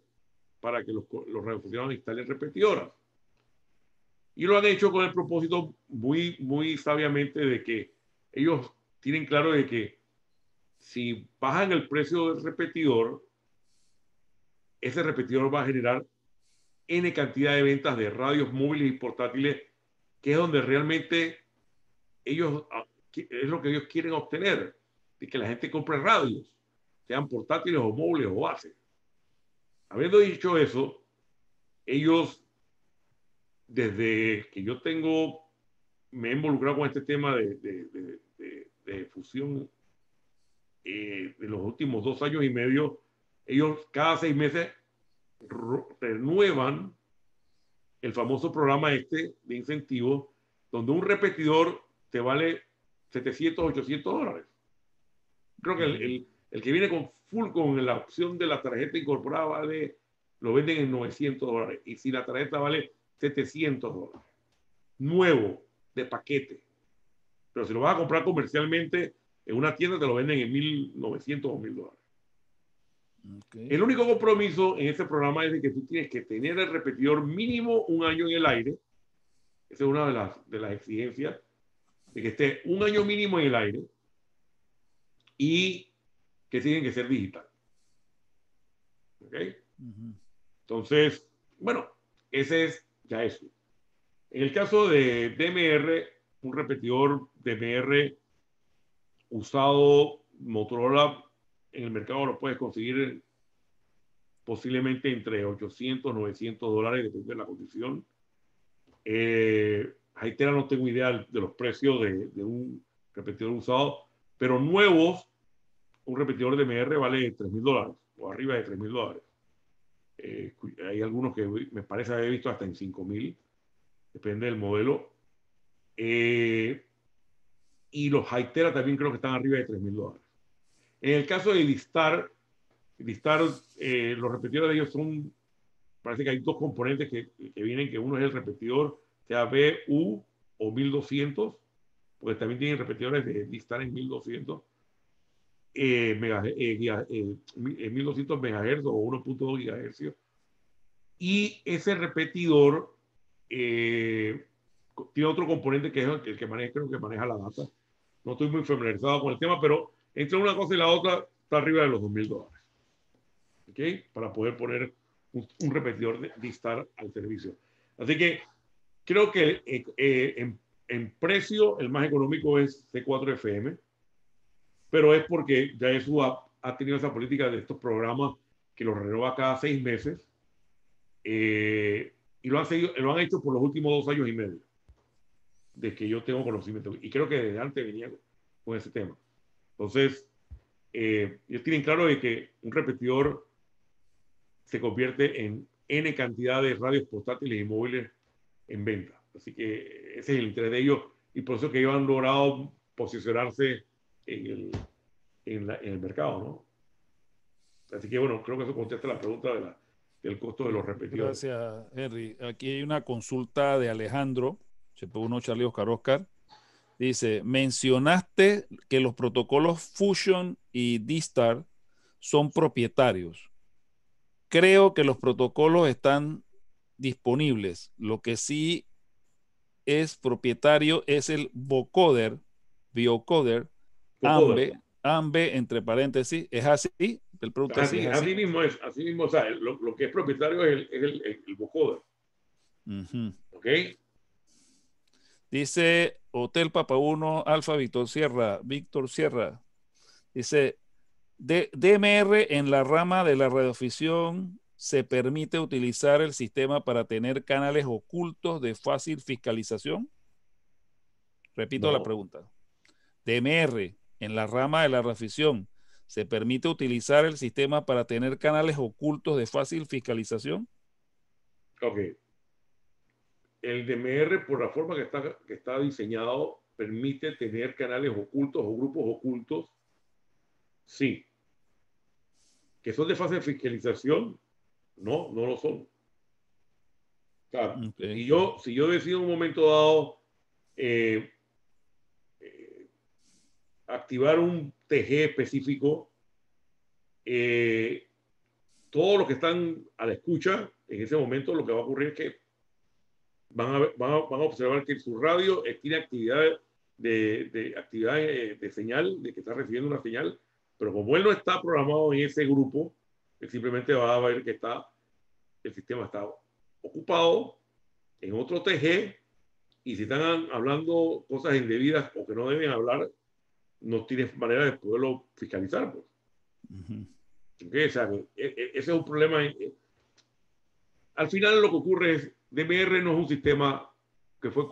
Speaker 2: para que los, los funcionarios instalen repetidoras. Y lo han hecho con el propósito muy, muy sabiamente de que ellos tienen claro de que si bajan el precio del repetidor, ese repetidor va a generar N cantidad de ventas de radios móviles y portátiles, que es donde realmente ellos, ah, es lo que ellos quieren obtener, de que la gente compre radios, sean portátiles o móviles o bases. Habiendo dicho eso, ellos, desde que yo tengo, me he involucrado con este tema de, de, de, fusión en eh, de los últimos dos años y medio, ellos cada seis meses renuevan el famoso programa este de incentivos, donde un repetidor te vale 700, 800 dólares. Creo que el, el, que viene con full con la opción de la tarjeta incorporada vale, lo venden en 900 dólares. Y si la tarjeta vale 700 dólares, nuevo, de paquete. Pero si lo vas a comprar comercialmente en una tienda, te lo venden en 1900 o 1000 dólares. El único compromiso en este programa es de que tú tienes que tener el repetidor mínimo un año en el aire. Esa es una de las, de las exigencias de que esté un año mínimo en el aire y que tienen que ser digital. ¿Ok? Entonces, bueno, ese es ya eso. En el caso de DMR, un repetidor DMR usado Motorola en el mercado lo puedes conseguir posiblemente entre 800, 900 dólares, depende de la condición. Eh, Haitera no tengo idea de los precios de, un repetidor usado, pero nuevos, un repetidor de MR vale 3 mil dólares o arriba de 3 mil dólares. Eh, hay algunos que me parece haber visto hasta en 5 mil, depende del modelo. Eh, y los Haitera también creo que están arriba de 3 mil dólares. En el caso de Listar, Listar, eh, los repetidores de ellos son, parece que hay dos componentes que, que vienen, que uno es el repetidor sea BU o 1200, porque también tienen repetidores de listar en 1200, eh, 1200 eh, eh, MHz o 1.2 GHz. Y ese repetidor eh, tiene otro componente que es el que maneja, que maneja la data. No estoy muy familiarizado con el tema, pero entre una cosa y la otra está arriba de los 2.000 dólares. ¿Ok? Para poder poner un, repetidor de, distar al servicio. Así que Creo que eh, eh, en, precio el más económico es C4FM, pero es porque ya eso ha, tenido esa política de estos programas que los renueva cada seis meses eh, y lo han, lo han hecho por los últimos dos años y medio, de que yo tengo conocimiento. Y creo que desde antes venía con ese tema. Entonces, ellos tienen claro de que un repetidor se convierte en N cantidad de radios portátiles y móviles en venta. Así que ese es el interés de ellos y por eso que ellos han logrado posicionarse en el, mercado, ¿no? Así que bueno, creo que eso contesta la pregunta del costo de los repetidos.
Speaker 1: Gracias, Henry. Aquí hay una consulta de Alejandro, se uno Charlie Oscar Oscar. Dice, mencionaste que los protocolos Fusion y Distar son propietarios. Creo que los protocolos están disponibles. Lo que sí es propietario es el vocoder, biocoder, AMBE, AMBE entre paréntesis, es así, el producto así, mismo
Speaker 2: es, así mismo, o sea, lo, que es propietario es el, vocoder.
Speaker 1: ¿Ok? Dice Hotel Papa 1, Alfa Víctor Sierra, Víctor Sierra. Dice, DMR en la rama de la radioficción se permite utilizar el sistema para tener canales ocultos de fácil fiscalización? Repito la pregunta. DMR, en la rama de la refisión... ¿se permite utilizar el sistema para tener canales ocultos de fácil fiscalización?
Speaker 2: Ok. El DMR, por la forma que está, que está diseñado, permite tener canales ocultos o grupos ocultos. Sí. Que son de fácil fiscalización, no, no lo son. yo, si yo decido en un momento dado eh, eh, activar un TG específico, eh, todos los que están a la escucha en ese momento, lo que va a ocurrir es que van a, observar que su radio tiene actividad de, actividad de, de señal, de que está recibiendo una señal, pero como él no está programado en ese grupo, simplemente va a ver que está, el sistema está ocupado en otro TG y si están hablando cosas indebidas o que no deben hablar, no tienes manera de poderlo fiscalizar. Pues. E, e, ese es un problema. Eh, eh. Al final lo que ocurre es, DMR no es un sistema que fue,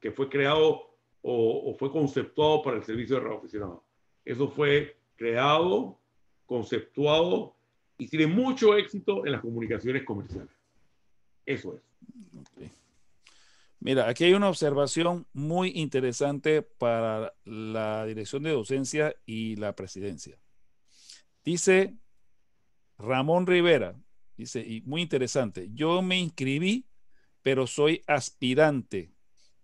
Speaker 2: que fue creado o, o fue conceptuado para el servicio de reaficionado. Eso fue creado,
Speaker 1: conceptuado y tiene mucho éxito en las comunicaciones comerciales. Eso es. Mira, aquí hay una observación muy interesante para la dirección de docencia y la presidencia. Dice Ramón Rivera, dice, y muy interesante, yo me inscribí, pero soy aspirante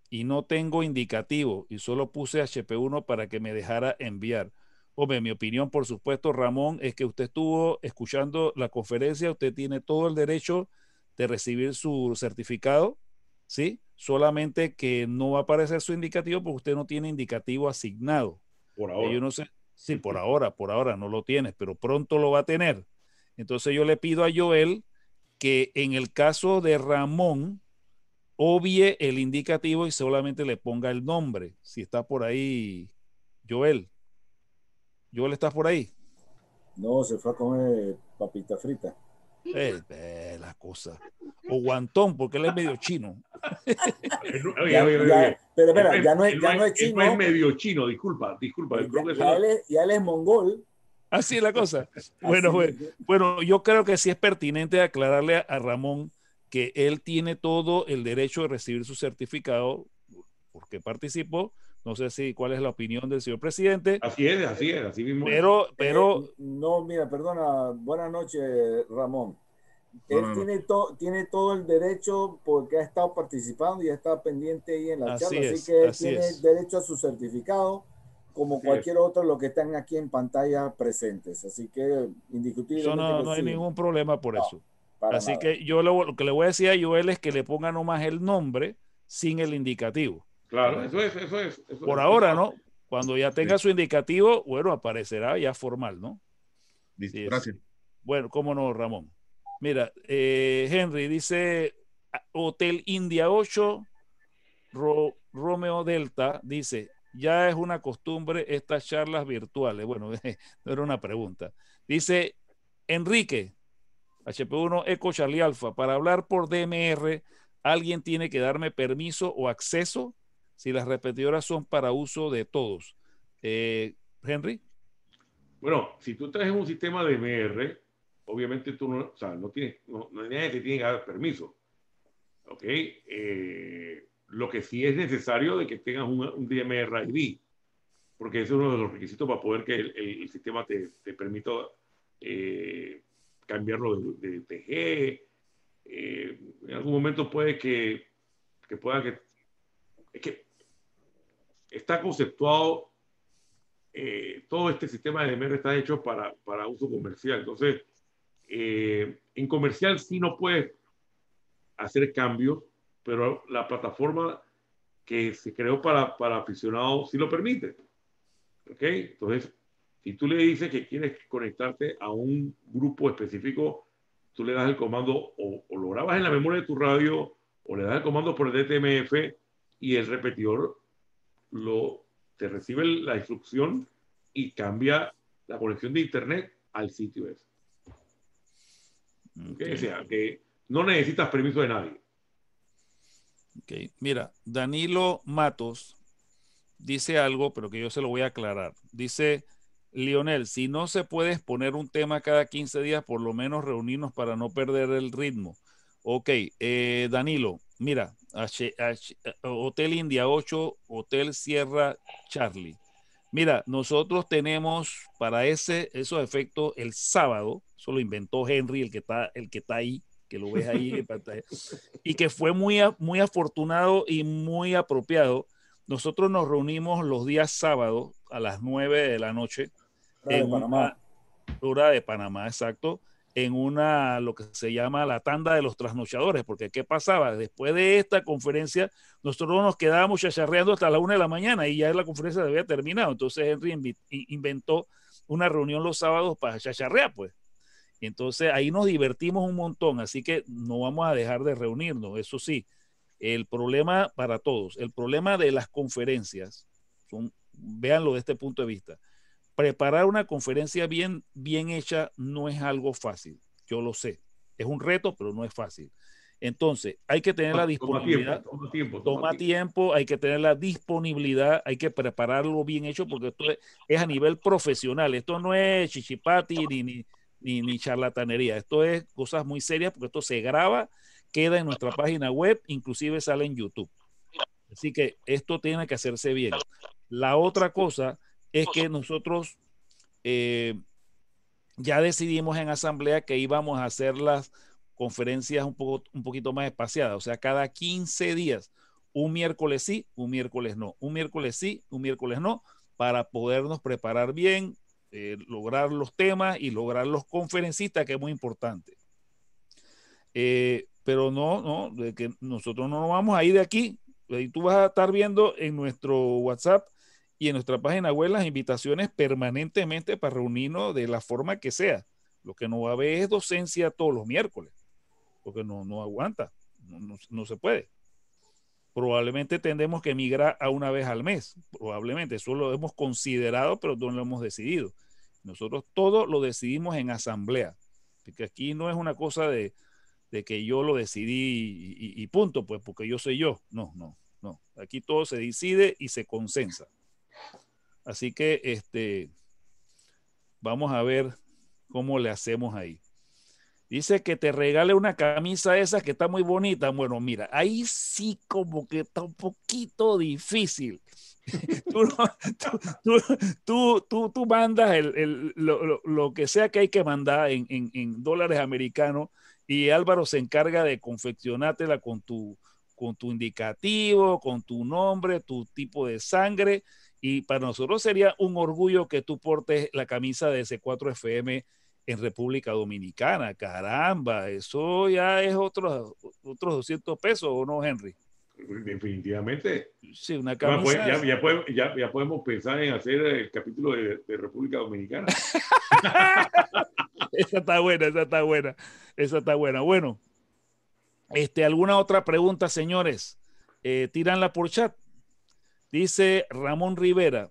Speaker 1: y no tengo indicativo y solo puse HP1 para que me dejara enviar. Hombre, mi opinión, por supuesto, Ramón, es que usted estuvo escuchando la conferencia, usted tiene todo el derecho de recibir su certificado, ¿sí? Solamente que no va a aparecer su indicativo porque usted no tiene indicativo asignado. Por eh, ahora. sí, [LAUGHS] por ahora, por ahora no lo tienes, pero pronto lo va a tener. Entonces yo le pido a Joel que en el caso de Ramón, obvie el indicativo y solamente le ponga el nombre, si está por ahí Joel. Joel, ¿estás por ahí? No, se fue a comer papita frita. Eh, eh, la cosa. O guantón, porque él es medio chino. pero espera, ya no es, chino. no es medio chino, disculpa, disculpa. Ya, él es, mongol. Así es la cosa. Bueno, bueno, bueno, yo creo que sí es pertinente aclararle a Ramón que él tiene todo el derecho de recibir su certificado porque participó, no sé si cuál es la opinión del señor presidente. Así es, así es, así mismo. Pero, eh, pero. no, mira, perdona, buenas noches, Ramón. Él tiene, tiene todo el derecho porque ha estado participando y ha estado pendiente ahí en la charla, así que él tiene derecho a su certificado como cualquier otro lo que están aquí en pantalla presentes. Así que indiscutible. No, no, hay ningún problema por eso. Así que yo lo, que le voy a decir a Joel es que le ponga nomás el nombre sin el indicativo. Claro, eso
Speaker 2: es, eso es. Por ahora, ¿no?
Speaker 1: Cuando ya tenga su indicativo, bueno, aparecerá ya formal, ¿no? gracias. Bueno, cómo no, Ramón. Mira, eh, Henry dice Hotel India 8, Romeo Delta, dice, ya es una costumbre estas charlas virtuales. Bueno, [LAUGHS] no era una pregunta. Dice Enrique, HP1 Eco Charlie Alfa, para hablar por DMR, ¿alguien tiene que darme permiso o acceso? si las repetidoras son para uso de todos. Eh, Henry. Bueno, si tú traes un
Speaker 2: sistema de MR, obviamente tú no, o sea, no tienes, no, hay nadie que tiene que dar permiso. ¿Ok? Eh, lo que sí es necesario de que tengas un, DMR ID, porque es uno de los requisitos para poder que el, sistema te, te permita eh, cambiarlo de, de en algún momento puede que, que pueda que... Es que está conceptuado, eh, todo este sistema de DMR está hecho para, para uso comercial. Entonces, eh, en comercial sí no puedes hacer cambios, pero la plataforma que se creó para, para aficionados sí lo permite. ¿Ok? Entonces, si tú le dices que quieres conectarte a un grupo específico, tú le das el comando o, o, lo grabas en la memoria de tu radio o le das el comando por el DTMF y el repetidor lo, te recibe la instrucción y cambia la conexión de internet al sitio ese. O sea, que no necesitas permiso de
Speaker 1: nadie. Mira, Danilo Matos dice algo, pero que yo se lo voy a aclarar. Dice, Lionel, si no se puede exponer un tema cada 15 días, por lo menos reunirnos para no perder el ritmo. Ok, eh, Danilo, Mira, Hotel India 8, Hotel Sierra Charlie. Mira, nosotros tenemos para ese, esos efectos el sábado, eso lo inventó Henry, el que está, el que está ahí, que lo ves ahí [LAUGHS] y que fue muy, muy afortunado y muy apropiado. Nosotros nos reunimos los días sábados a las 9 de la noche.
Speaker 2: en Panamá.
Speaker 1: de Panamá, exacto en una, lo que se llama la tanda de los trasnochadores, porque ¿qué pasaba? Después de esta conferencia, nosotros nos quedábamos chacharreando hasta la una de la mañana y ya la conferencia había terminado. Entonces Henry inventó una reunión los sábados para chacharrear, pues. Y entonces ahí nos divertimos un montón, así que no vamos a dejar de reunirnos, eso sí. El problema para todos, el problema de las conferencias, son, véanlo desde este punto de vista preparar una conferencia bien, bien hecha no es algo fácil, yo lo sé. Es un reto, pero no es fácil. Entonces, hay que tener la disponibilidad.
Speaker 2: Toma tiempo, toma,
Speaker 1: tiempo, hay que tener la disponibilidad, hay que prepararlo bien hecho, porque esto es, a nivel profesional. Esto no es chichipati ni charlatanería. Esto es cosas muy serias, porque esto se graba, queda en nuestra página web, inclusive sale en YouTube. Así que esto tiene que hacerse bien. La otra cosa es que nosotros eh, ya decidimos en asamblea que íbamos a hacer las conferencias un, poco, un poquito más espaciadas, o sea, cada 15 días, un miércoles sí, un miércoles no, un miércoles sí, un miércoles no, para podernos preparar bien, eh, lograr los temas y lograr los conferencistas, que es muy importante. Eh, pero no, no, de que nosotros no nos vamos a ir de aquí. tú vas a estar viendo en nuestro WhatsApp y en nuestra página web las invitaciones permanentemente para reunirnos de la forma que sea. Lo que no va a haber es docencia todos los miércoles, porque no, no aguanta, no, se puede. Probablemente tendremos que emigrar a una vez al mes, probablemente, eso lo hemos considerado, pero no lo hemos decidido. Nosotros todo lo decidimos en asamblea, porque aquí no es una cosa de, de que yo lo decidí y punto, pues porque yo soy yo. No, no, no. Aquí todo se decide y se consensa. Así que este, vamos a ver cómo le hacemos ahí. Dice que te regale una camisa esa que está muy bonita. Bueno, mira, ahí sí como que está un poquito difícil. [LAUGHS] tú, tú, tú, mandas lo, que sea que hay que mandar en, dólares americanos y Álvaro se encarga de confeccionártela con tu, con tu indicativo, con tu nombre, tu tipo de sangre y para nosotros sería un orgullo que tú portes la camisa de ese 4 fm en República Dominicana. Caramba, eso ya es otros otros 200 pesos, ¿o no, Henry? Definitivamente. Sí, una pues, camisa.
Speaker 2: Ya, podemos, pensar en hacer el capítulo de, República Dominicana. [LAUGHS]
Speaker 1: esa está buena, esa está buena, esa está buena. Bueno, este, ¿alguna otra pregunta, señores? Eh, tíranla por chat. Dice Ramón Rivera,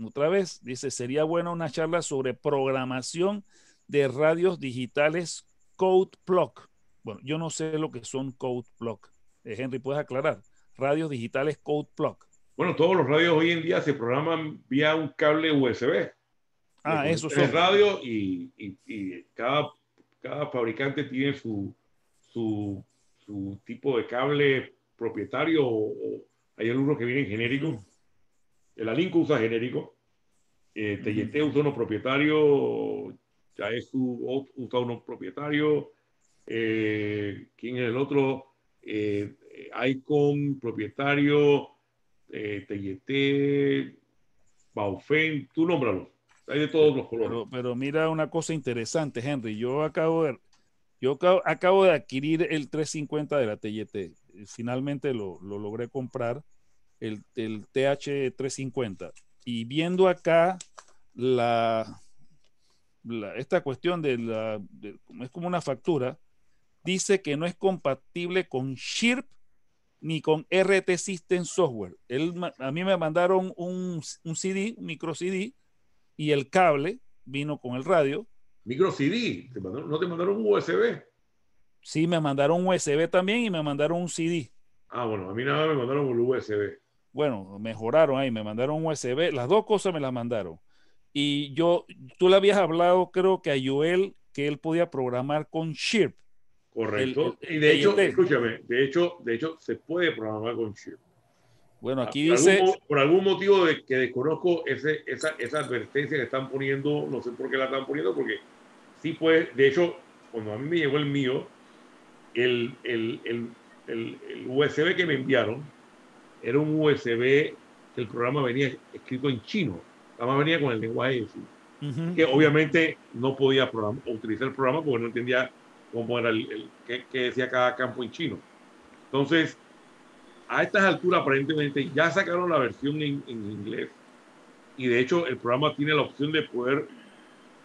Speaker 1: otra vez, dice, sería buena una charla sobre programación de radios digitales Code Block. Bueno, yo no sé lo que son Code Block. Eh, Henry, ¿puedes aclarar? Radios digitales Code Block. Bueno, todos los radios hoy en
Speaker 2: día se programan vía un cable USB.
Speaker 1: Ah, eso es. Son... radio
Speaker 2: y, cada, cada, fabricante tiene su, su, su tipo de cable propietario o, hay algunos que vienen genéricos. El Alinco usa genérico. Eh, usa uno propietario. su usa uno propietario. Eh, ¿Quién es el otro? Eh, Icon, propietario. Eh, Tellete,
Speaker 1: Baufen, tú nómbralo Hay de todos los colores. Pero, mira una cosa interesante, Henry. Yo acabo de, yo acabo, de adquirir el 350 de la TYT. Finalmente lo, lo logré comprar el, TH350. Y viendo acá la, esta cuestión de la, es como una factura, dice que no es compatible con SHIRP ni con RT System Software. a mí me mandaron un, un CD, un micro CD, y el cable vino con el radio. Micro CD, ¿no te mandaron un USB? Sí, me mandaron un USB también y me mandaron un CD. Ah, bueno, a mí nada me mandaron un USB. Bueno, mejoraron ahí, me mandaron un USB, las dos cosas me las mandaron. Y yo, tú le habías hablado, creo que a Joel, que él podía programar con SHIRP. Correcto. y de hecho, escúchame,
Speaker 2: de hecho, de hecho, se puede programar con SHIRP.
Speaker 1: Bueno, aquí por dice. Algún,
Speaker 2: por algún motivo de que desconozco ese, esa, esa advertencia que están poniendo, no sé por qué la están poniendo, porque sí puede. De hecho, cuando a mí me llegó el mío, el, el, el, el, USB que me enviaron era un USB que el programa venía escrito en chino, además venía con el lenguaje
Speaker 1: de que obviamente
Speaker 2: no podía utilizar el programa porque no entendía cómo era el, qué, qué decía cada campo en chino. Entonces, a estas alturas aparentemente ya sacaron la versión en, inglés
Speaker 1: y de hecho el programa tiene la opción de poder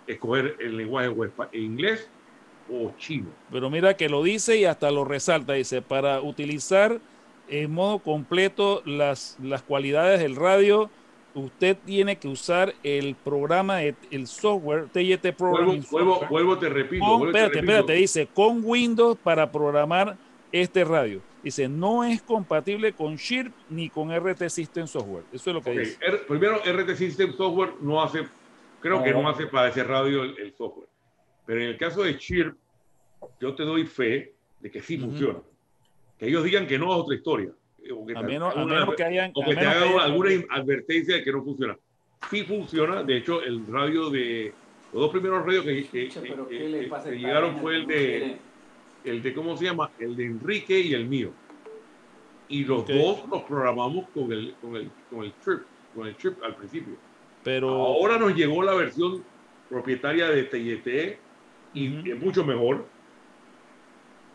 Speaker 1: escoger el lenguaje web en inglés o chino. Pero mira que lo dice y hasta lo resalta, dice, para utilizar en modo completo las, las cualidades del radio, usted tiene que usar el programa, el software TYT Programming. Vuelvo, vuelvo,
Speaker 2: te repito. te dice
Speaker 1: con Windows para programar este radio. Dice, no es compatible con SHIRP ni con RT System Software. Eso es lo que dice.
Speaker 2: primero, RT System Software no hace,
Speaker 1: creo que no hace
Speaker 2: para ese radio el, software. Pero en el caso de SHIRP, yo te doy fe de que sí funciona. Que ellos digan que no es otra historia. Eh, o que, a menos, que hayan, que te alguna advertencia de que no funciona. Sí funciona, de hecho, el radio de. Los dos primeros radios que, llegaron fue el de. El de, ¿cómo se llama? El de Enrique y el mío. Y los dos los programamos con el, con el, con el trip, con el trip al principio. Pero ahora nos llegó la versión propietaria de TYT e e y es mucho mejor.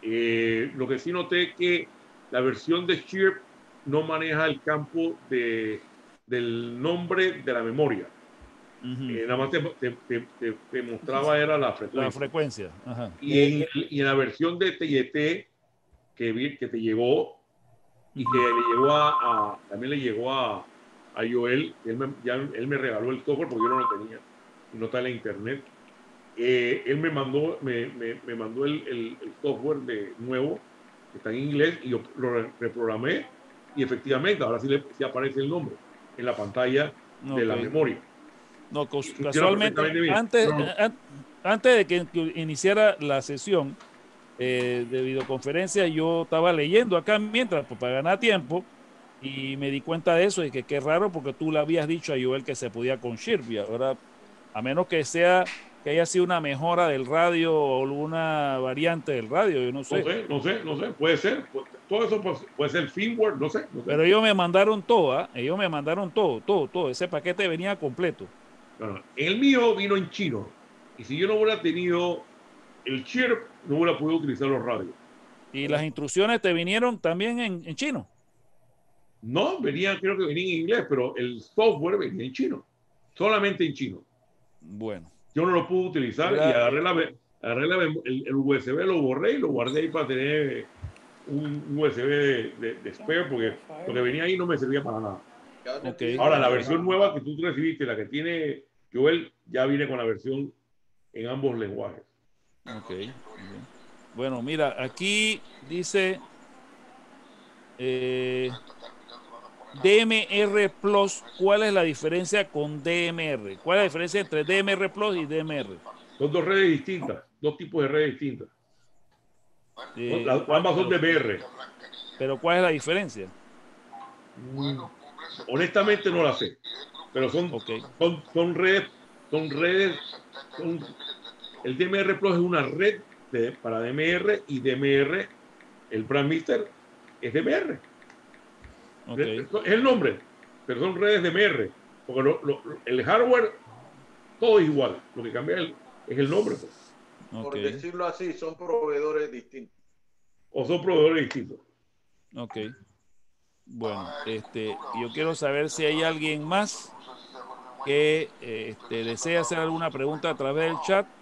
Speaker 2: Eh, lo que sí noté es que la versión de Chirp no maneja el campo de, del nombre de la memoria.
Speaker 1: Eh, nada más te,
Speaker 2: te, te, mostraba era la frecuencia. La
Speaker 1: frecuencia. Y,
Speaker 2: en, y, la versión de TYT que, que te llegó y que llegó a, también le llegó a, a Joel, él me, él me regaló el software porque yo no lo tenía, y no está en la internet. Eh, él me mandó, me, me, mandó el, el, software de nuevo, que está en inglés, y yo lo reprogramé y efectivamente ahora sí, le, aparece el nombre en la
Speaker 1: pantalla de la memoria. No, casualmente, antes, eh, antes de que iniciara la sesión eh, de videoconferencia, yo estaba leyendo acá mientras, pues, para ganar tiempo, y me di cuenta de eso, y que qué raro porque tú le habías dicho a Joel que se podía con Shirby, ahora, a menos que sea que haya sido una mejora del radio o alguna variante del radio, yo no sé. No sé, no sé, puede ser. Todo eso puede ser firmware, no sé. Pero ellos me mandaron todo, ¿ah? ellos me mandaron todo, todo, todo. Ese paquete venía completo. El mío vino en chino. Y si yo no hubiera tenido el chirp, no hubiera podido utilizar los radios. ¿Y las instrucciones te vinieron también en, en chino? No, venían, creo que venían en inglés, pero el
Speaker 2: software venía en chino. Solamente en chino. Bueno yo no lo pude utilizar y agarré, la, el, USB, lo borré y lo guardé ahí para tener eh, un USB de, de, spare porque lo que venía ahí no me servía para nada.
Speaker 1: Ahora, la versión
Speaker 2: nueva que tú recibiste, la que tiene Joel, ya viene con la versión en ambos
Speaker 1: lenguajes. Bueno, mira, aquí dice... Eh, DMR Plus, ¿cuál es la diferencia con DMR? ¿Cuál es la diferencia entre DMR Plus y DMR? Son dos redes distintas, dos tipos de redes distintas. Eh, ambas son DMR.
Speaker 2: Pero ¿cuál es la diferencia? Mm, honestamente no la sé, pero son, redes, son redes, el DMR Plus es una red para DMR y DMR, el Brand Mister es DMR. Es el nombre, pero son redes de MR. Porque el hardware, todo es igual. Lo que cambia es el, nombre.
Speaker 1: Pues. Por decirlo
Speaker 2: así, son proveedores distintos. O son proveedores distintos.
Speaker 1: Ok. Bueno, este, yo quiero saber si hay alguien más que eh, este, desea hacer alguna pregunta a través del chat.